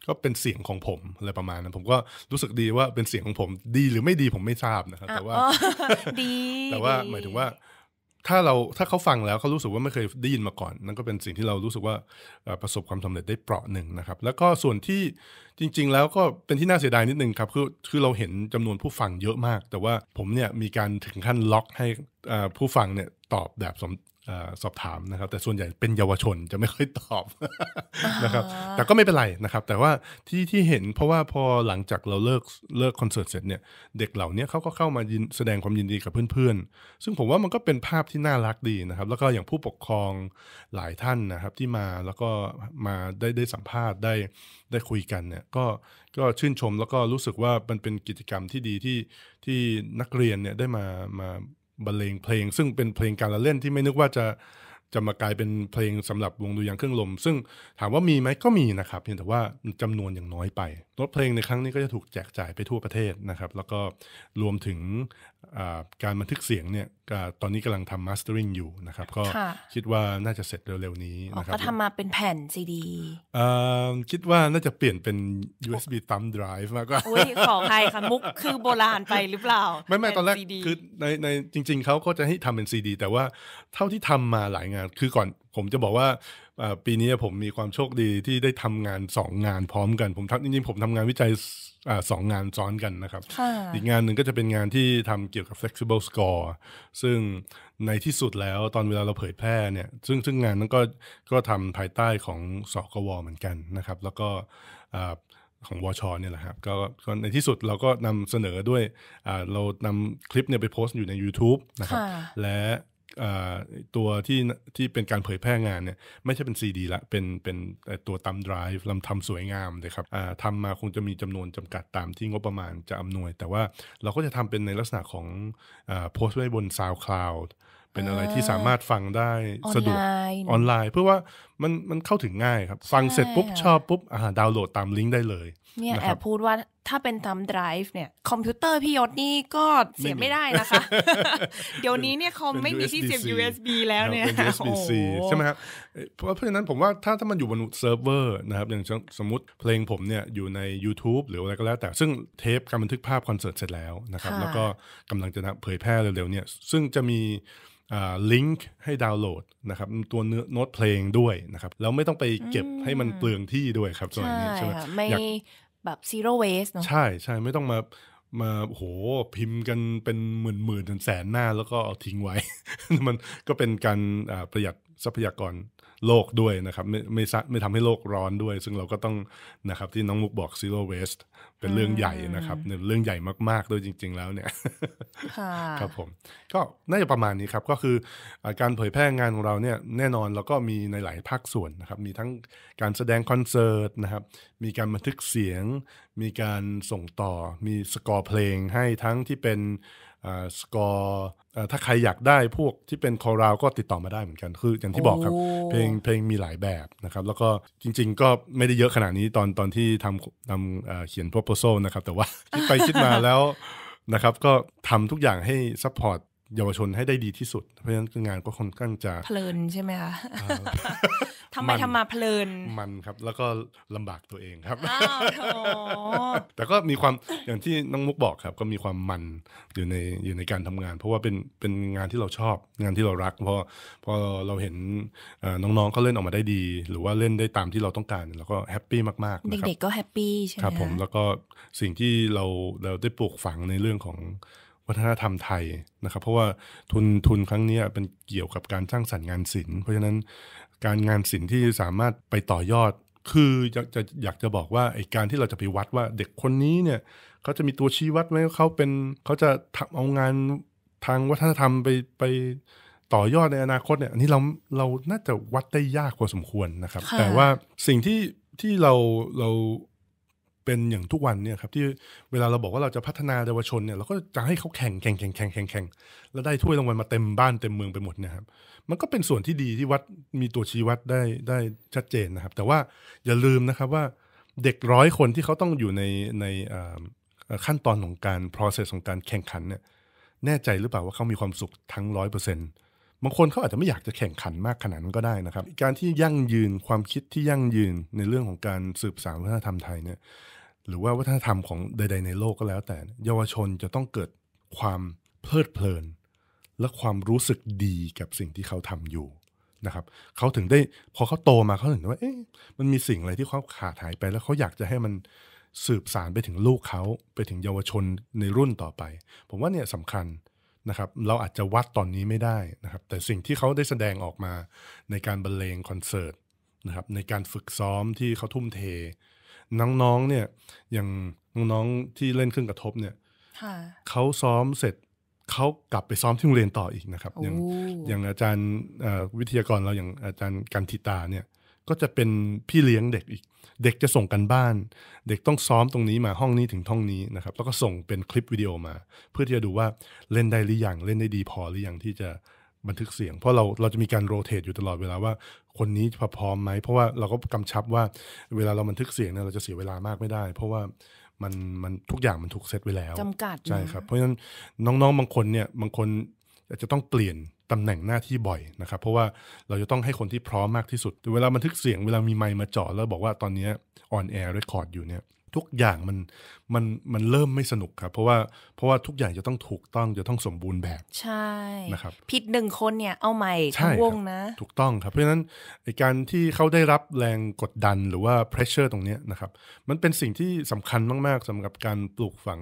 ก็เป็นเสียงของผมอะไรประมาณนั้นผมก็รู้สึกดีว่าเป็นเสียงของผมดีหรือไม่ดีผมไม่ทราบนะครับ แต่ว่าดีแต่ว่าหมายถึงว่าถ้าเราถ้าเขาฟังแล้วเขารู้สึกว่าไม่เคยได้ยินมาก่อน นั่นก็เป็นสิ่งที่เรารู้สึกว่าประสบความสำเร็จได้เปราะหนึ่งนะครับแล้วก็ส่วนที่จริงๆแล้วก็เป็นที่น่าเสียดายนิดนึงครับคือคือเราเห็นจำนวนผู้ฟังเยอะมาก แต่ว่าผมเนี่ยมีการถึงขั้นล็อกให้ผู้ฟังเนี่ยตอบแบบสอบถามนะครับ แต่ส่วนใหญ่เป็นเยาวชนจะไม่ค่อยตอบนะครับแต่ก็ไม่เป็นไรนะครับแต่ว่าที่ที่เห็นเพราะว่าพอหลังจากเราเลิกเลิกคอนเสิร์ตเสร็จเนี่ยเด็กเหล่านี้เขาก็เข้ามาแสดงความยินดีกับเพื่อนๆ ซึ่งผมว่ามันก็เป็นภาพที่น่ารักดีนะครับ แล้วก็อย่างผู้ปกครองหลายท่านนะครับ ที่มาแล้วก็มาได้ได้สัมภาษณ์ได้ได้คุยกันเนี่ยก็ก็ชื่นชมแล้วก็รู้สึกว่ามันเป็นกิจกรรมที่ดีที่ที่นักเรียนเนี่ยได้มามาบรรเลงเพลงซึ่งเป็นเพลงการละเล่นที่ไม่นึกว่าจะจะมากลายเป็นเพลงสำหรับวงดูยางเครื่องลม ซึ่งถามว่ามีไหมก็มีนะครับ เพียงแต่ว่าจำนวนอย่างน้อยไปรถเพลงในครั้งนี้ก็จะถูกแจกจ่ายไปทั่วประเทศนะครับ แล้วก็รวมถึงการบันทึกเสียงเนี่ยตอนนี้กำลังทำมาสเตอริงอยู่นะครับก็คิดว่าน่าจะเสร็จเร็ว ๆ นี้นะครับก็ทำมาเป็นแผ่นซีดีคิดว่าน่าจะเปลี่ยนเป็น USB thumb drive มากกว่าขอใครคะมุกคือโบราณไปหรือเปล่า ไม่ไม่ตอนแรกคือในในจริง ๆ เขาก็จะให้ทำเป็นซีดีแต่ว่าเท่าที่ทำมาหลายงานคือก่อนผมจะบอกว่า ปีนี้ผมมีความโชคดีที่ได้ทำงานสองงานพร้อมกัน ผมทำจริงๆผมทำงานวิจัยสองงานซ้อนกันนะครับ อีกงานหนึ่งก็จะเป็นงานที่ทำเกี่ยวกับ flexible score ซึ่งในที่สุดแล้วตอนเวลาเราเผยแพร่เนี่ย ซึ่งซึ่งงานนั้นก็ก็ทำภายใต้ของสกวเหมือนกันนะครับ แล้วก็ของวช เนี่ยแหละครับ ก็ในที่สุดเราก็นำเสนอด้วยเรานำคลิปเนี่ยไปโพสต์อยู่ใน YouTube นะครับและตัวที่ที่เป็นการเผยแพร่งานเนี่ยไม่ใช่เป็น CD ละ เป็นเป็นตัวตมไดรฟ์ลำทำสวยงามเลยครับทำมาคงจะมีจำนวนจำกัดตามที่งบประมาณจะอำนวย แต่ว่าเราก็จะทำเป็นในลักษณะของโพสต์ไว้บน SoundCloud เป็นอะไรที่สามารถฟังได้สะดวกออนไลน์ เพื่อว่ามันมันเข้าถึงง่ายครับ ฟังเสร็จปุ๊บ ชอบปุ๊บดาวน์โหลดตามลิงก์ได้เลยเนี่ยแอบพูดว่าถ้าเป็นทำไดรฟ์เนี่ยคอมพิวเตอร์พี่ยศนี่ก็เสียไม่ได้นะคะ เดี๋ยวนี้เนี่ยคอมไม่มีที่เสียบ USB แล้วเนี่ยเป็น USB-C ใช่ไหมครับ เพราะเพราะฉะนั้นผมว่าถ้าถ้ามันอยู่บนเซิร์ฟเวอร์นะครับอย่างสมมติเพลงผมเนี่ยอยู่ใน YouTube หรืออะไรก็แล้ว แต่ซึ่งเทปการบันทึกภาพคอนเสิร์ตเสร็จแล้วนะครับแล้วก็กำลังจะเผยแพร่เร็วๆเนี่ยซึ่งจะมีลิงก์ให้ดาวน์โหลดนะครับตัวเนื้อโน้ตเพลงด้วยนะครับแล้วไม่ต้องไปเก็บให้มันเปลืองที่ด้วยครับส่วนนี้ใช่ไหมไมกแบบซีโร่เวสเนาะใช่ใช่ไม่ต้องมามาโหพิมพ์กันเป็นหมื่นหมื่นแสนหน้าแล้วก็เอาทิ้งไว้ มันก็เป็นการประหยัดทรัพยากรโลกด้วยนะครับไม่ไม่ไม่ทำให้โลกร้อนด้วย ซึ่งเราก็ต้องนะครับที่น้องมุกบอกีโร่เวสต์เป็นเรื่องใหญ่นะครับเรื่องใหญ่มากๆด้วยจริงๆแล้วเนี่ยครับผม ก็น่าจะประมาณนี้ครับก็คือ การเผยแพร่งานของเราเนี่ยแน่นอน เราก็มีในหลายภาคส่วนนะครับ มีทั้งการแสดงคอนเสิร์ตนะครับ มีการบันทึกเสียง มีการส่งต่อมีสกอร์เพลงให้ทั้งที่เป็นสกอร์ถ้าใครอยากได้พวกที่เป็นคอราวก็ติดต่อมาได้เหมือนกันคืออย่างที่บอกครับเพลงเพลงมีหลายแบบนะครับ แล้วก็จริงๆ ก็ไม่ได้เยอะขนาดนี้ตอนตอนที่ทำทำเขียนโปรโพ s ซนะครับแต่ว่าคิดไปคิดมาแล้วนะครับ ก็ทำทุกอย่างให้ซัพพอร์ตเยาวชนให้ได้ดีที่สุด เพราะฉะนั้นงานก็ค่อนข้างจะเพลินใช่ไหมคะทำไมทำมาเพลิน มันครับ แล้วก็ลำบากตัวเองครับ แต่ก็มีความอย่างที่น้องมุกบอกครับ ก็มีความมันอยู่ในอยู่ในการทำงาน เพราะว่าเป็นเป็นงานที่เราชอบงานที่เรารักพอพอเราเห็นน้องๆเขาเล่นออกมาได้ดี หรือว่าเล่นได้ตามที่เราต้องการเราก็แฮปปี้มากๆนะครับเด็กๆก็แฮปปี้ใช่ไหมครับ ผมแล้วก็สิ่งที่เราเราได้ปลูกฝังในเรื่องของวัฒนธรรมไทยนะครับ เพราะว่าทุนทุนครั้งนี้เป็นเกี่ยวกับการสร้างสรรค์งานศิลป์เพราะฉะนั้นการงานศิลป์ที่สามารถไปต่อยอด คืออยากจะอยากจะบอกว่าไอการที่เราจะไปวัดว่าเด็กคนนี้เนี่ยเขาจะมีตัวชี้วัดไหมเขาเป็นเขาจะทำเอางานทางวัฒนธรรมไปไปต่อยอดในอนาคตเนี่ยอันนี้เราเราน่าจะวัดได้ยากพอสมควรนะครับ แต่ว่าสิ่งที่ที่เราเราเป็นอย่างทุกวันเนี่ยครับที่เวลาเราบอกว่าเราจะพัฒนาเยาวชนเนี่ยเราก็จะให้เขาแข่งแข่งแข่งแข่งแข่งแข่งแล้วได้ถ้วยรางวัลมาเต็มบ้านเต็มเมืองไปหมดนะครับ มันก็เป็นส่วนที่ดีที่วัดมีตัวชี้วัดได้ได้ชัดเจนนะครับ แต่ว่าอย่าลืมนะครับว่าเด็กร้อยคนที่เขาต้องอยู่ในในขั้นตอนของการ process ของการแข่งขันเนี่ยแน่ใจหรือเปล่าว่าเขามีความสุขทั้งร้อยเปอร์เซ็นต์บางคนเขาอาจจะไม่อยากจะแข่งขันมากขนาดนั้นก็ได้นะครับ การที่ยั่งยืนความคิดที่ยั่งยืนในเรื่องของการสืบสานวัฒนธรรมไทยเนี่ยหรือว่าวัฒนธรรมของใดๆในโลกก็แล้ว แต่ เยาวชนจะต้องเกิดความเพลิดเพลินและความรู้สึกดีกับสิ่งที่เขาทำอยู่นะครับเขาถึงได้พอเขาโตมาเขาถึงว่าเอ๊ะมันมีสิ่งอะไรที่เขาขาดหายไปแล้วเขาอยากจะให้มันสืบสารไปถึงลูกเขาไปถึงเยาวชนในรุ่นต่อไป ผมว่าเนี่ยสำคัญนะครับเราอาจจะวัดตอนนี้ไม่ได้นะครับแต่สิ่งที่เขาได้แสดงออกมาในการบรรเลงคอนเสิร์ตนะครับในการฝึกซ้อมที่เขาทุ่มเทน้องๆ เนี่ย อย่างน้องๆ ที่เล่นเครื่องกระทบเนี่ยเขาซ้อมเสร็จ เขากลับไปซ้อมที่โรงเรียนต่ออีกนะครับ อย่างอย่างอาจารย์วิทยากรเราอย่างอาจารย์กันทิตาเนี่ย ก็จะเป็นพี่เลี้ยงเด็กอีก เด็กจะส่งกันบ้าน เด็กต้องซ้อมตรงนี้มาห้องนี้ถึงห้องนี้นะครับ แล้วก็ส่งเป็นคลิปวิดีโอมา เพื่อที่จะดูว่าเล่นได้หรือยัง เล่นได้ดีพอหรือยังที่จะบันทึกเสียง เพราะเราเราจะมีการโรเตทอยู่ตลอดเวลาว่าคนนี้พร้อมไหม เพราะว่าเราก็กำชับว่า เวลาเราบันทึกเสียงเนี่ยเราจะเสียเวลามากไม่ได้ เพราะว่ามันมันทุกอย่างมันถูกเซตไว้แล้วจำกัดใช่ครับเพราะฉะนั้นน้องๆ บางคนเนี่ยบางคนอาจจะต้องเปลี่ยนตำแหน่งหน้าที่บ่อยนะครับเพราะว่าเราจะต้องให้คนที่พร้อมมากที่สุด เวลาบันทึกเสียงเวลามีไมค์มาจอดแล้วบอกว่าตอนนี้ออนแอร์เรคคอร์ดอยู่เนี่ยทุกอย่างมันมันมันเริ่มไม่สนุกครับเพราะว่าเพราะว่าทุกอย่างจะต้องถูกต้องจะต้องสมบูรณ์แบบใช่นะครับผิดหนึ่งคนเนี่ย เอาใหม่ทั้งวงนะถูกต้องครับ เพราะฉะนั้นการที่เขาได้รับแรงกดดันหรือว่า pressure ตรงนี้นะครับ มันเป็นสิ่งที่สำคัญมากๆ สำหรับการปลูกฝัง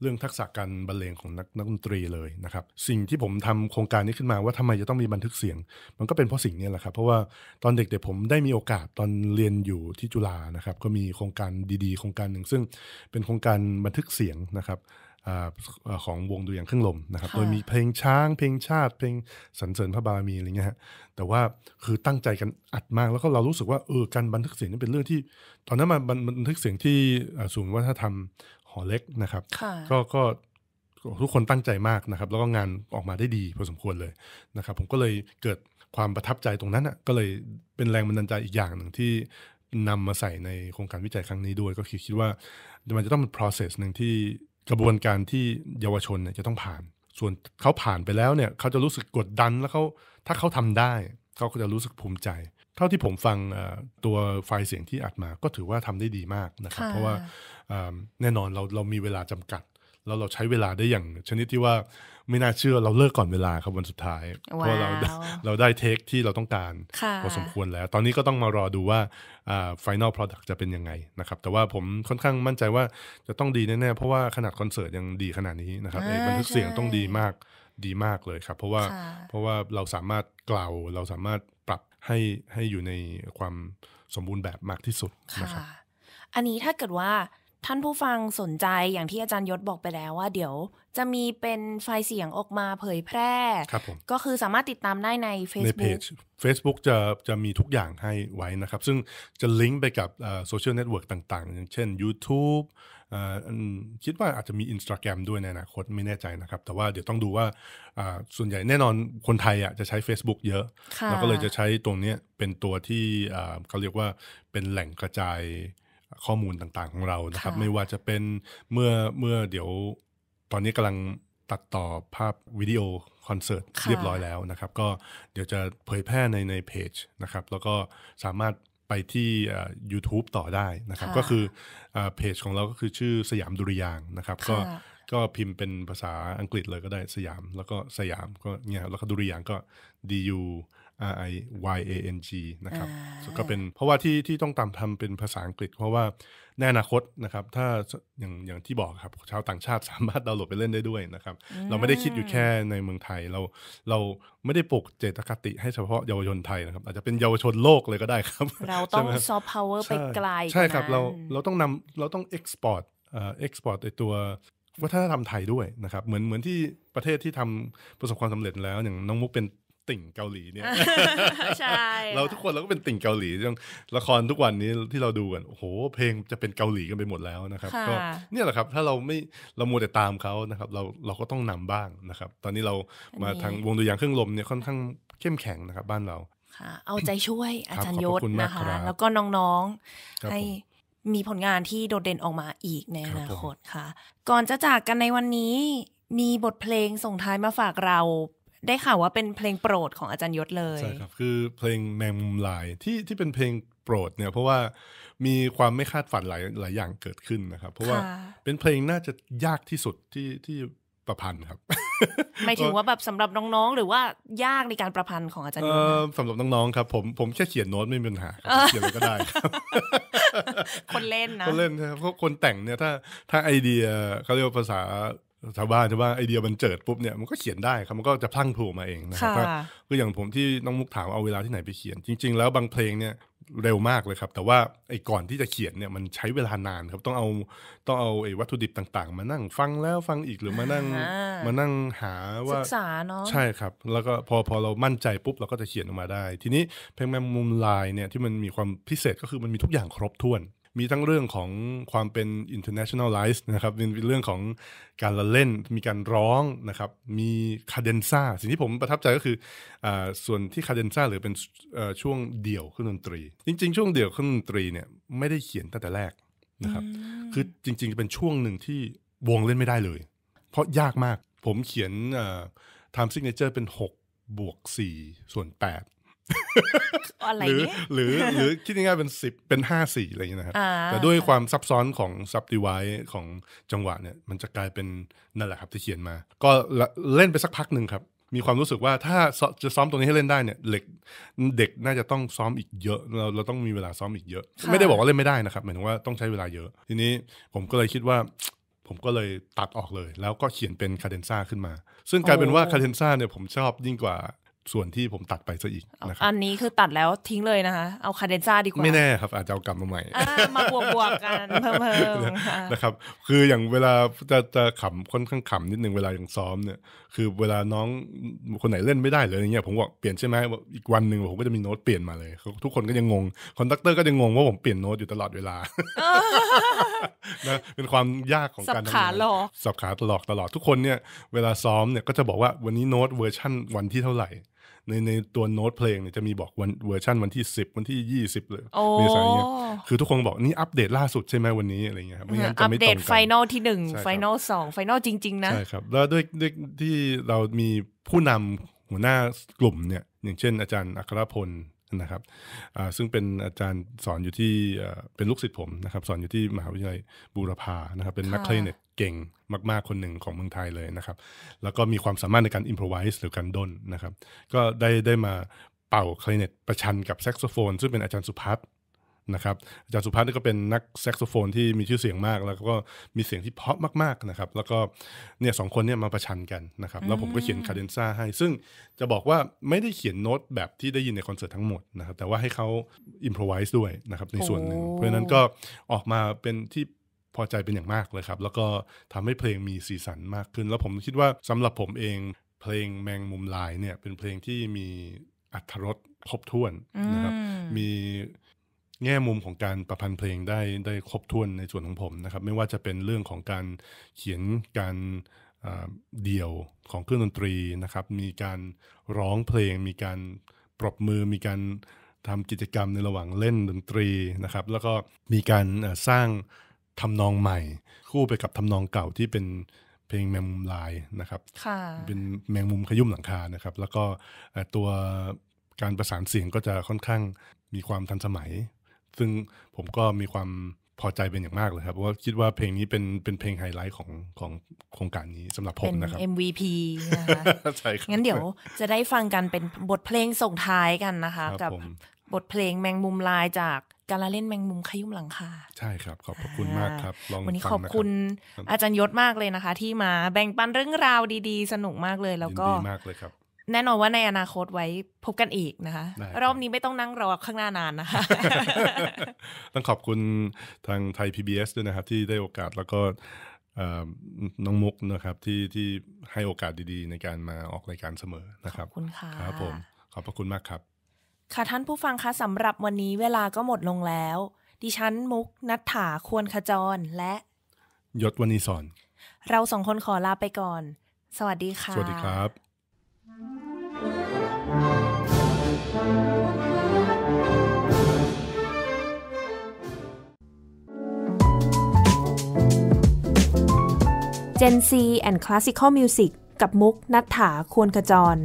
เรื่องทักษะการบรรเลงของนักดนตรีเลยนะครับสิ่งที่ผมทำโครงการนี้ขึ้นมาว่าทำไมจะต้องมีบันทึกเสียง มันก็เป็นเพราะสิ่งนี้แหละครับเพราะว่าตอนเด็กๆผมได้มีโอกาสตอนเรียนอยู่ที่จุฬานะครับก็มีโครงการดีๆโครงการการหนึ่งซึ่งเป็นโครงการบันทึกเสียงนะครับของวงดูอย่างเครื่องลมนะครับ โดยมีเพลงช้างเพลงชาติ เพลงสรรเสริญพระบารมีอะไรเงี้ยฮะแต่ว่าคือตั้งใจกันอัดมากแล้วก็เรารู้สึกว่าเออการบันทึกเสียงนี่เป็นเรื่องที่ตอนนั้นมาบันทึกเสียงที่ศูนย์วัฒนธรรมหอเล็กนะครับก็ก็ทุกคนตั้งใจมากนะครับ แล้วก็งานออกมาได้ดีพอสมควรเลยนะครับ ผมก็เลยเกิดความประทับใจตรงนั้นอ่ะก็เลยเป็นแรงบันดาลใจอีกอย่างหนึ่งที่นำมาใส่ในโครงการวิจัยครั้งนี้ด้วยก็คือคิดว่ามันจะต้องเป็น process หนึ่งที่กระบวนการที่เยาวชนเนี่ยจะต้องผ่าน ส่วนเขาผ่านไปแล้วเนี่ยเขาจะรู้สึกกดดันแล้วเขาถ้าเขาทำได้ เขาก็จะรู้สึกภูมิใจ เท่าที่ผมฟังตัวไฟล์เสียงที่อัดมา ก็ถือว่าทำได้ดีมากนะครับ เพราะว่าแน่นอนเราเรามีเวลาจำกัดแล้วเราใช้เวลาได้อย่างชนิดที่ว่าไม่น่าเชื่อเราเลิกก่อนเวลาครับ วันสุดท้าย เพราะเราเราได้เทคที่เราต้องการพอสมควรแล้ว ตอนนี้ก็ต้องมารอดูว่าอ่าน i n ล l p r ั d u ์จะเป็นยังไงนะครับ แต่ว่าผมค่อนข้างมั่นใจว่าจะต้องดีแน่ๆ เพราะว่าขนาดคอนเสิร์ตยังดีขนาดนี้นะครับบันทึกเสียงต้องดีมากดีมากเลยครับ เพราะว่าเพราะว่าเราสามารถกล่าวเราสามารถปรับให้ให้อยู่ในความสมบูรณ์แบบมากที่สุดนะครับอันนี้ถ้าเกิดว่าท่านผู้ฟังสนใจอย่างที่อาจารย์ยศบอกไปแล้วว่าเดี๋ยวจะมีเป็นไฟล์เสียงออกมาเผยแพร่ครับก็คือสามารถติดตามได้ใน Facebook ในเพจ Facebook จะจะมีทุกอย่างให้ไว้นะครับ ซึ่งจะลิงก์ไปกับโซเชียลเน็ตเวิร์กต่างๆ อย่างเช่น YouTube คิดว่าอาจจะมี Instagram ด้วยในอนาคตไม่แน่ใจนะครับ แต่ว่าเดี๋ยวต้องดูว่าส่วนใหญ่แน่นอนคนไทยอ่ะจะใช้ Facebook เยอะเราก็เลยจะใช้ตรงนี้เป็นตัวที่เขาเรียกว่าเป็นแหล่งกระจายข้อมูลต่างๆ ของเรานะครับ ไม่ว่าจะเป็นเมื่อเมื่อเดี๋ยวตอนนี้กำลังตัดต่อภาพ วิดีโอคอนเสิร์ตเรียบร้อยแล้วนะครับ ก็เดี๋ยวจะเผยแพร่ในในเพจนะครับ แล้วก็สามารถไปที่ YouTube ต่อได้นะครับ ก็คือเพจของเรา ก็คือชื่อสยามดุริยางนะครับ ก็ก็พิมพ์เป็นภาษาอังกฤษเลยก็ได้สยาม แล้วก็สยามก็เนี่ยแล้วก็ดุริยางก็ d ู R I Y A N G นะครับก็เป็นเพราะว่าที่ที่ต้องตามทำเป็นภาษาอังกฤษ เพราะว่าในอนาคตนะครับถ้าอย่างอย่างที่บอกครับชาวต่างชาติสามารถดาวน์โหลดไปเล่นได้ด้วยนะครับเราไม่ได้คิดอยู่แค่ในเมืองไทยเราเราไม่ได้ปลุกเจตคติให้เฉพาะเยาวชนไทยนะครับ อาจจะเป็นเยาวชนโลกเลยก็ได้ครับ เราต้องซอฟต์พาวเวอร์ไปไกลใช่ครับ เราเราต้องนำเราต้องเอ็กซ์พอร์ตเอ็กซ์พอร์ตไอตัววัฒนธรรมไทยด้วยนะครับเหมือนเหมือนที่ประเทศที่ทำประสบความสำเร็จแล้วอย่างน้องมุกเป็นติ่งเกาหลีเนี่ยใช่เราทุกคนเราก็เป็นติ่งเกาหลีจองละครทุกวันนี้ที่เราดูกันโอ้โหเพลงจะเป็นเกาหลีกันไปหมดแล้วนะครับก็เนี่ยแหละครับถ้าเราไม่เราโมแต่ตามเขานะครับเราเราก็ต้องนำบ้างนะครับ ตอนนี้เรามาทางวงตัวอย่างเครื่องลมเนี่ยค่อนข้างเข้มแข็งนะครับบ้านเราค่ะเอาใจช่วยอาจารย์ยศนะคะแล้วก็น้องๆให้มีผลงานที่โดดเด่นออกมาอีกในอนาคตค่ะ ก่อนจะจากกันในวันนี้ มีบทเพลงส่งท้ายมาฝากเราได้ข่าวว่าเป็นเพลงโปรดของอาจารย์ยศเลยใช่ครับคือเพลงแมงมุมลายที่ที่เป็นเพลงโปรดเนี่ยเพราะว่ามีความไม่คาดฝันหลายหลายอย่างเกิดขึ้นนะครับ เพราะว่าเป็นเพลงน่าจะยากที่สุดที่ที่ประพันธ์ครับหมายถึงว่าแบบสำหรับน้องๆ หรือว่ายากในการประพันธ์ของอาจารย์สำหรับน้องๆครับผมผมแค่เขียนโน้ตไม่มีปัญหาเขียนก็ได้คนเล่นนะคนเล่นนะครับเพราะคนแต่งเนี่ยถ้าถ้าไอเดียเขาเรียกภาษาชาวบ้านชาวบ้านไอเดียมันเจิดปุ๊บเนี่ยมันก็เขียนได้ครับ มันก็จะพลั่งพผลูมาเองนะครับก็อย่างผมที่น้องมุกถามเอาเวลาที่ไหนไปเขียน จริงๆแล้วบางเพลงเนี่ยเร็วมากเลยครับ แต่ว่าไอ้ก่อนที่จะเขียนเนี่ยมันใช้เวลานานครับ ต้องเอาต้องเอาไอวัตถุดิบต่างๆ มานั่งฟังแล้วฟังอีกหรือมานั่งมานั่งหาว่าศึกษาเนาะใช่ครับแล้วก็พอพอเรามั่นใจปุ๊บเราก็จะเขียนออกมาได้ ทีนี้เพลงแมมมุมลายเนี่ยที่มันมีความพิเศษก็คือมันมีทุกอย่างครบถ้วนมีทั้งเรื่องของความเป็น internationalized นะครับเป็นเรื่องของการละเล่น มีการร้องนะครับ มีคาเดนซ่า สิ่งที่ผมประทับใจก็คืออส่วนที่คาเดนซ่าหรือเป็นช่วงเดี่ยวขึ้นดนตรี จริงๆช่วงเดี่ยวขึ้นดนตรีเนี่ยไม่ได้เขียนตั้งแต่แรกนะครับ คือจริงๆเป็นช่วงหนึ่งที่วงเล่นไม่ได้เลย เพราะยากมากผมเขียน time signature เป็น 6 บวก 4 ส่วน 8อะไรหรือหรือหรือคิดง่ายๆเป็นสิบเป็นห้าสี่อะไรอย่างเงี้ยนะครับแต่ด้วยความซับซ้อนของซับดีไวของจังหวะเนี่ยมันจะกลายเป็นนั่นแหละครับที่เขียนมา ก็เล่นไปสักพักหนึ่งครับมีความรู้สึกว่าถ้าจะซ้อมตรงนี้ให้เล่นได้เนี่ยเด็กเด็กน่าจะต้องซ้อมอีกเยอะเราเราต้องมีเวลาซ้อมอีกเยอะ ไม่ได้บอกว่าเล่นไม่ได้นะครับ หมายถึงว่าต้องใช้เวลาเยอะ ทีนี้ผมก็เลยคิดว่า ผมก็เลยตัดออกเลยแล้วก็เขียนเป็นคาเดนซ่าขึ้นมา ซึ่งกลายเป็นว่าคาเดนซ่าเนี่ยผมชอบยิ่งกว่าส่วนที่ผมตัดไปซะอีกนะครับอันนี้คือตัดแล้วทิ้งเลยนะคะ เอาคาเดนซ่าดีกว่า ไม่แน่ครับ อาจจะเอากลับมาใหม่มาบวกบวกกัน เพิ่มๆ นะครับ คืออย่างเวลาจะจะขำค่อนข้างขำนิดนึง เวลาอย่างซ้อมเนี่ย คือเวลาน้องคนไหนเล่นไม่ได้เลยอย่างเงี้ยผมบอกเปลี่ยนใช่ไหมอีกวันหนึ่งผมก็จะมีโน้ตเปลี่ยนมาเลย ทุกคนก็ยังงงคอนดักเตอร์ก็ยังงงว่าผมเปลี่ยนโน้ตอยู่ตลอดเวลานะเป็นความยากของการสับขาหลอกสับขาหลอกตลอดทุกคนเนี่ยเวลาซ้อมเนี่ยก็จะบอกว่าวันนี้โน้ตเวอร์ชั่นวันที่เท่าไหร่ในในตัวโน้ตเพลงเนี่ยจะมีบอกวันเวอร์ชันวันที่ 10 วันที่ 20 เลยเงี้ยคือทุกคนบอกนี่อัปเดตล่าสุดใช่ไหมวันนี้อะไรเงี้ยครับไม่งั้นจะไม่ตรงกันอัปเดตไฟนอลที่1ไฟนอลสองไฟนอลจริง ๆ นะใช่ครับแล้วด้วยด้วยที่เรามีผู้นำหัวหน้ากลุ่มเนี่ยอย่างเช่นอาจารย์ อัครพลนะครับซึ่งเป็นอาจารย์สอนอยู่ที่เป็นลูกศิษย์ผมนะครับ สอนอยู่ที่มหาวิทยาลัยบูรพานะครับเป็นนักเคลเน็ตเก่งมากๆคนหนึ่งของเมืองไทยเลยนะครับแล้วก็มีความสามารถในการอินพรไวส์หรือการด้นนะครับก็ได้ได้มาเป่าเคลเน็ตประชันกับแซกโซโฟนซึ่งเป็นอาจารย์สุพัฒนนะครับอาจารย์สุพัฒน์ก็เป็นนักแซกโซโฟนที่มีชื่อเสียงมาก แล้วก็มีเสียงที่เพาะมากๆนะครับ แล้วก็เนี่ยสองคนเนี่ยมาประชันกันนะครับ แล้วผมก็เขียนคาเดนซ่าให้ซึ่งจะบอกว่าไม่ได้เขียนโน้ตแบบที่ได้ยินในคอนเสิร์ตทั้งหมดนะครับ แต่ว่าให้เขาอิมพรไวส์ด้วยนะครับ ในส่วนหนึ่งเพราะฉะนั้นก็ออกมาเป็นที่พอใจเป็นอย่างมากเลยครับ แล้วก็ทำให้เพลงมีสีสันมากขึ้น แล้วผมคิดว่าสำหรับผมเองเพลงแมงมุมลายเนี่ยเป็นเพลงที่มีอัตรรสครบถ้วนนะครับมีแง่มุมของการประพันธ์เพลงได้ได้ครบถ้วนในส่วนของผมนะครับ ไม่ว่าจะเป็นเรื่องของการเขียนการเดี่ยวของเครื่องดนตรีนะครับ มีการร้องเพลง มีการปรบมือ มีการทำกิจกรรมในระหว่างเล่นดนตรีนะครับ แล้วก็มีการสร้างทำนองใหม่ คู่ไปกับทำนองเก่าที่เป็นเพลงแมงมุมลายนะครับเป็นแมงมุมขยุ่มหลังคานะครับแล้วก็ตัวการประสานเสียงก็จะค่อนข้างมีความทันสมัยซึ่งผมก็มีความพอใจเป็นอย่างมากเลยครับว่าคิดว่าเพลงนี้เป็นเป็นเพลงไฮไลท์ของของโครงการนี้สำหรับผมนะครับ MVP นะคะใช่ครับงั้นเดี๋ยวจะได้ฟังกันเป็นบทเพลงส่งท้ายกันนะคะ กับบทเพลงแมงมุมลายจากการละเล่นแมงมุมขยุ่มหลังคาใช่ครับขอบคุณมากครับ ลองวันนี้ขอบคุณอาจารย์ยศมากเลยนะคะ ที่มาแบ่งปันเรื่องราวดีๆ สนุกมากเลยแล้วก็ดีมากเลยครับแน่นอนว่าในอนาคตไว้พบกันอีกนะคะรอบนี้ไม่ต้องนั่งรอข้างหน้านานนะคะ ต้องขอบคุณทางไทย PBS ด้วยนะครับ ที่ได้โอกาสแล้วก็น้องมุกนะครับที่ที่ให้โอกาสดีๆ ในการมาออกรายการเสมอนะครับขอบคุณค่ะครับผมขอบพระคุณมากครับค่ะท่านผู้ฟังคะสำหรับวันนี้เวลาก็หมดลงแล้ว ดิฉันมุกนัฐถาควรขจรและ ยศวณีสอน เราสองคนขอลาไปก่อน สวัสดีค่ะสวัสดีครับ Gen C and Classical Music กับมุกนัฐถาควรกระจร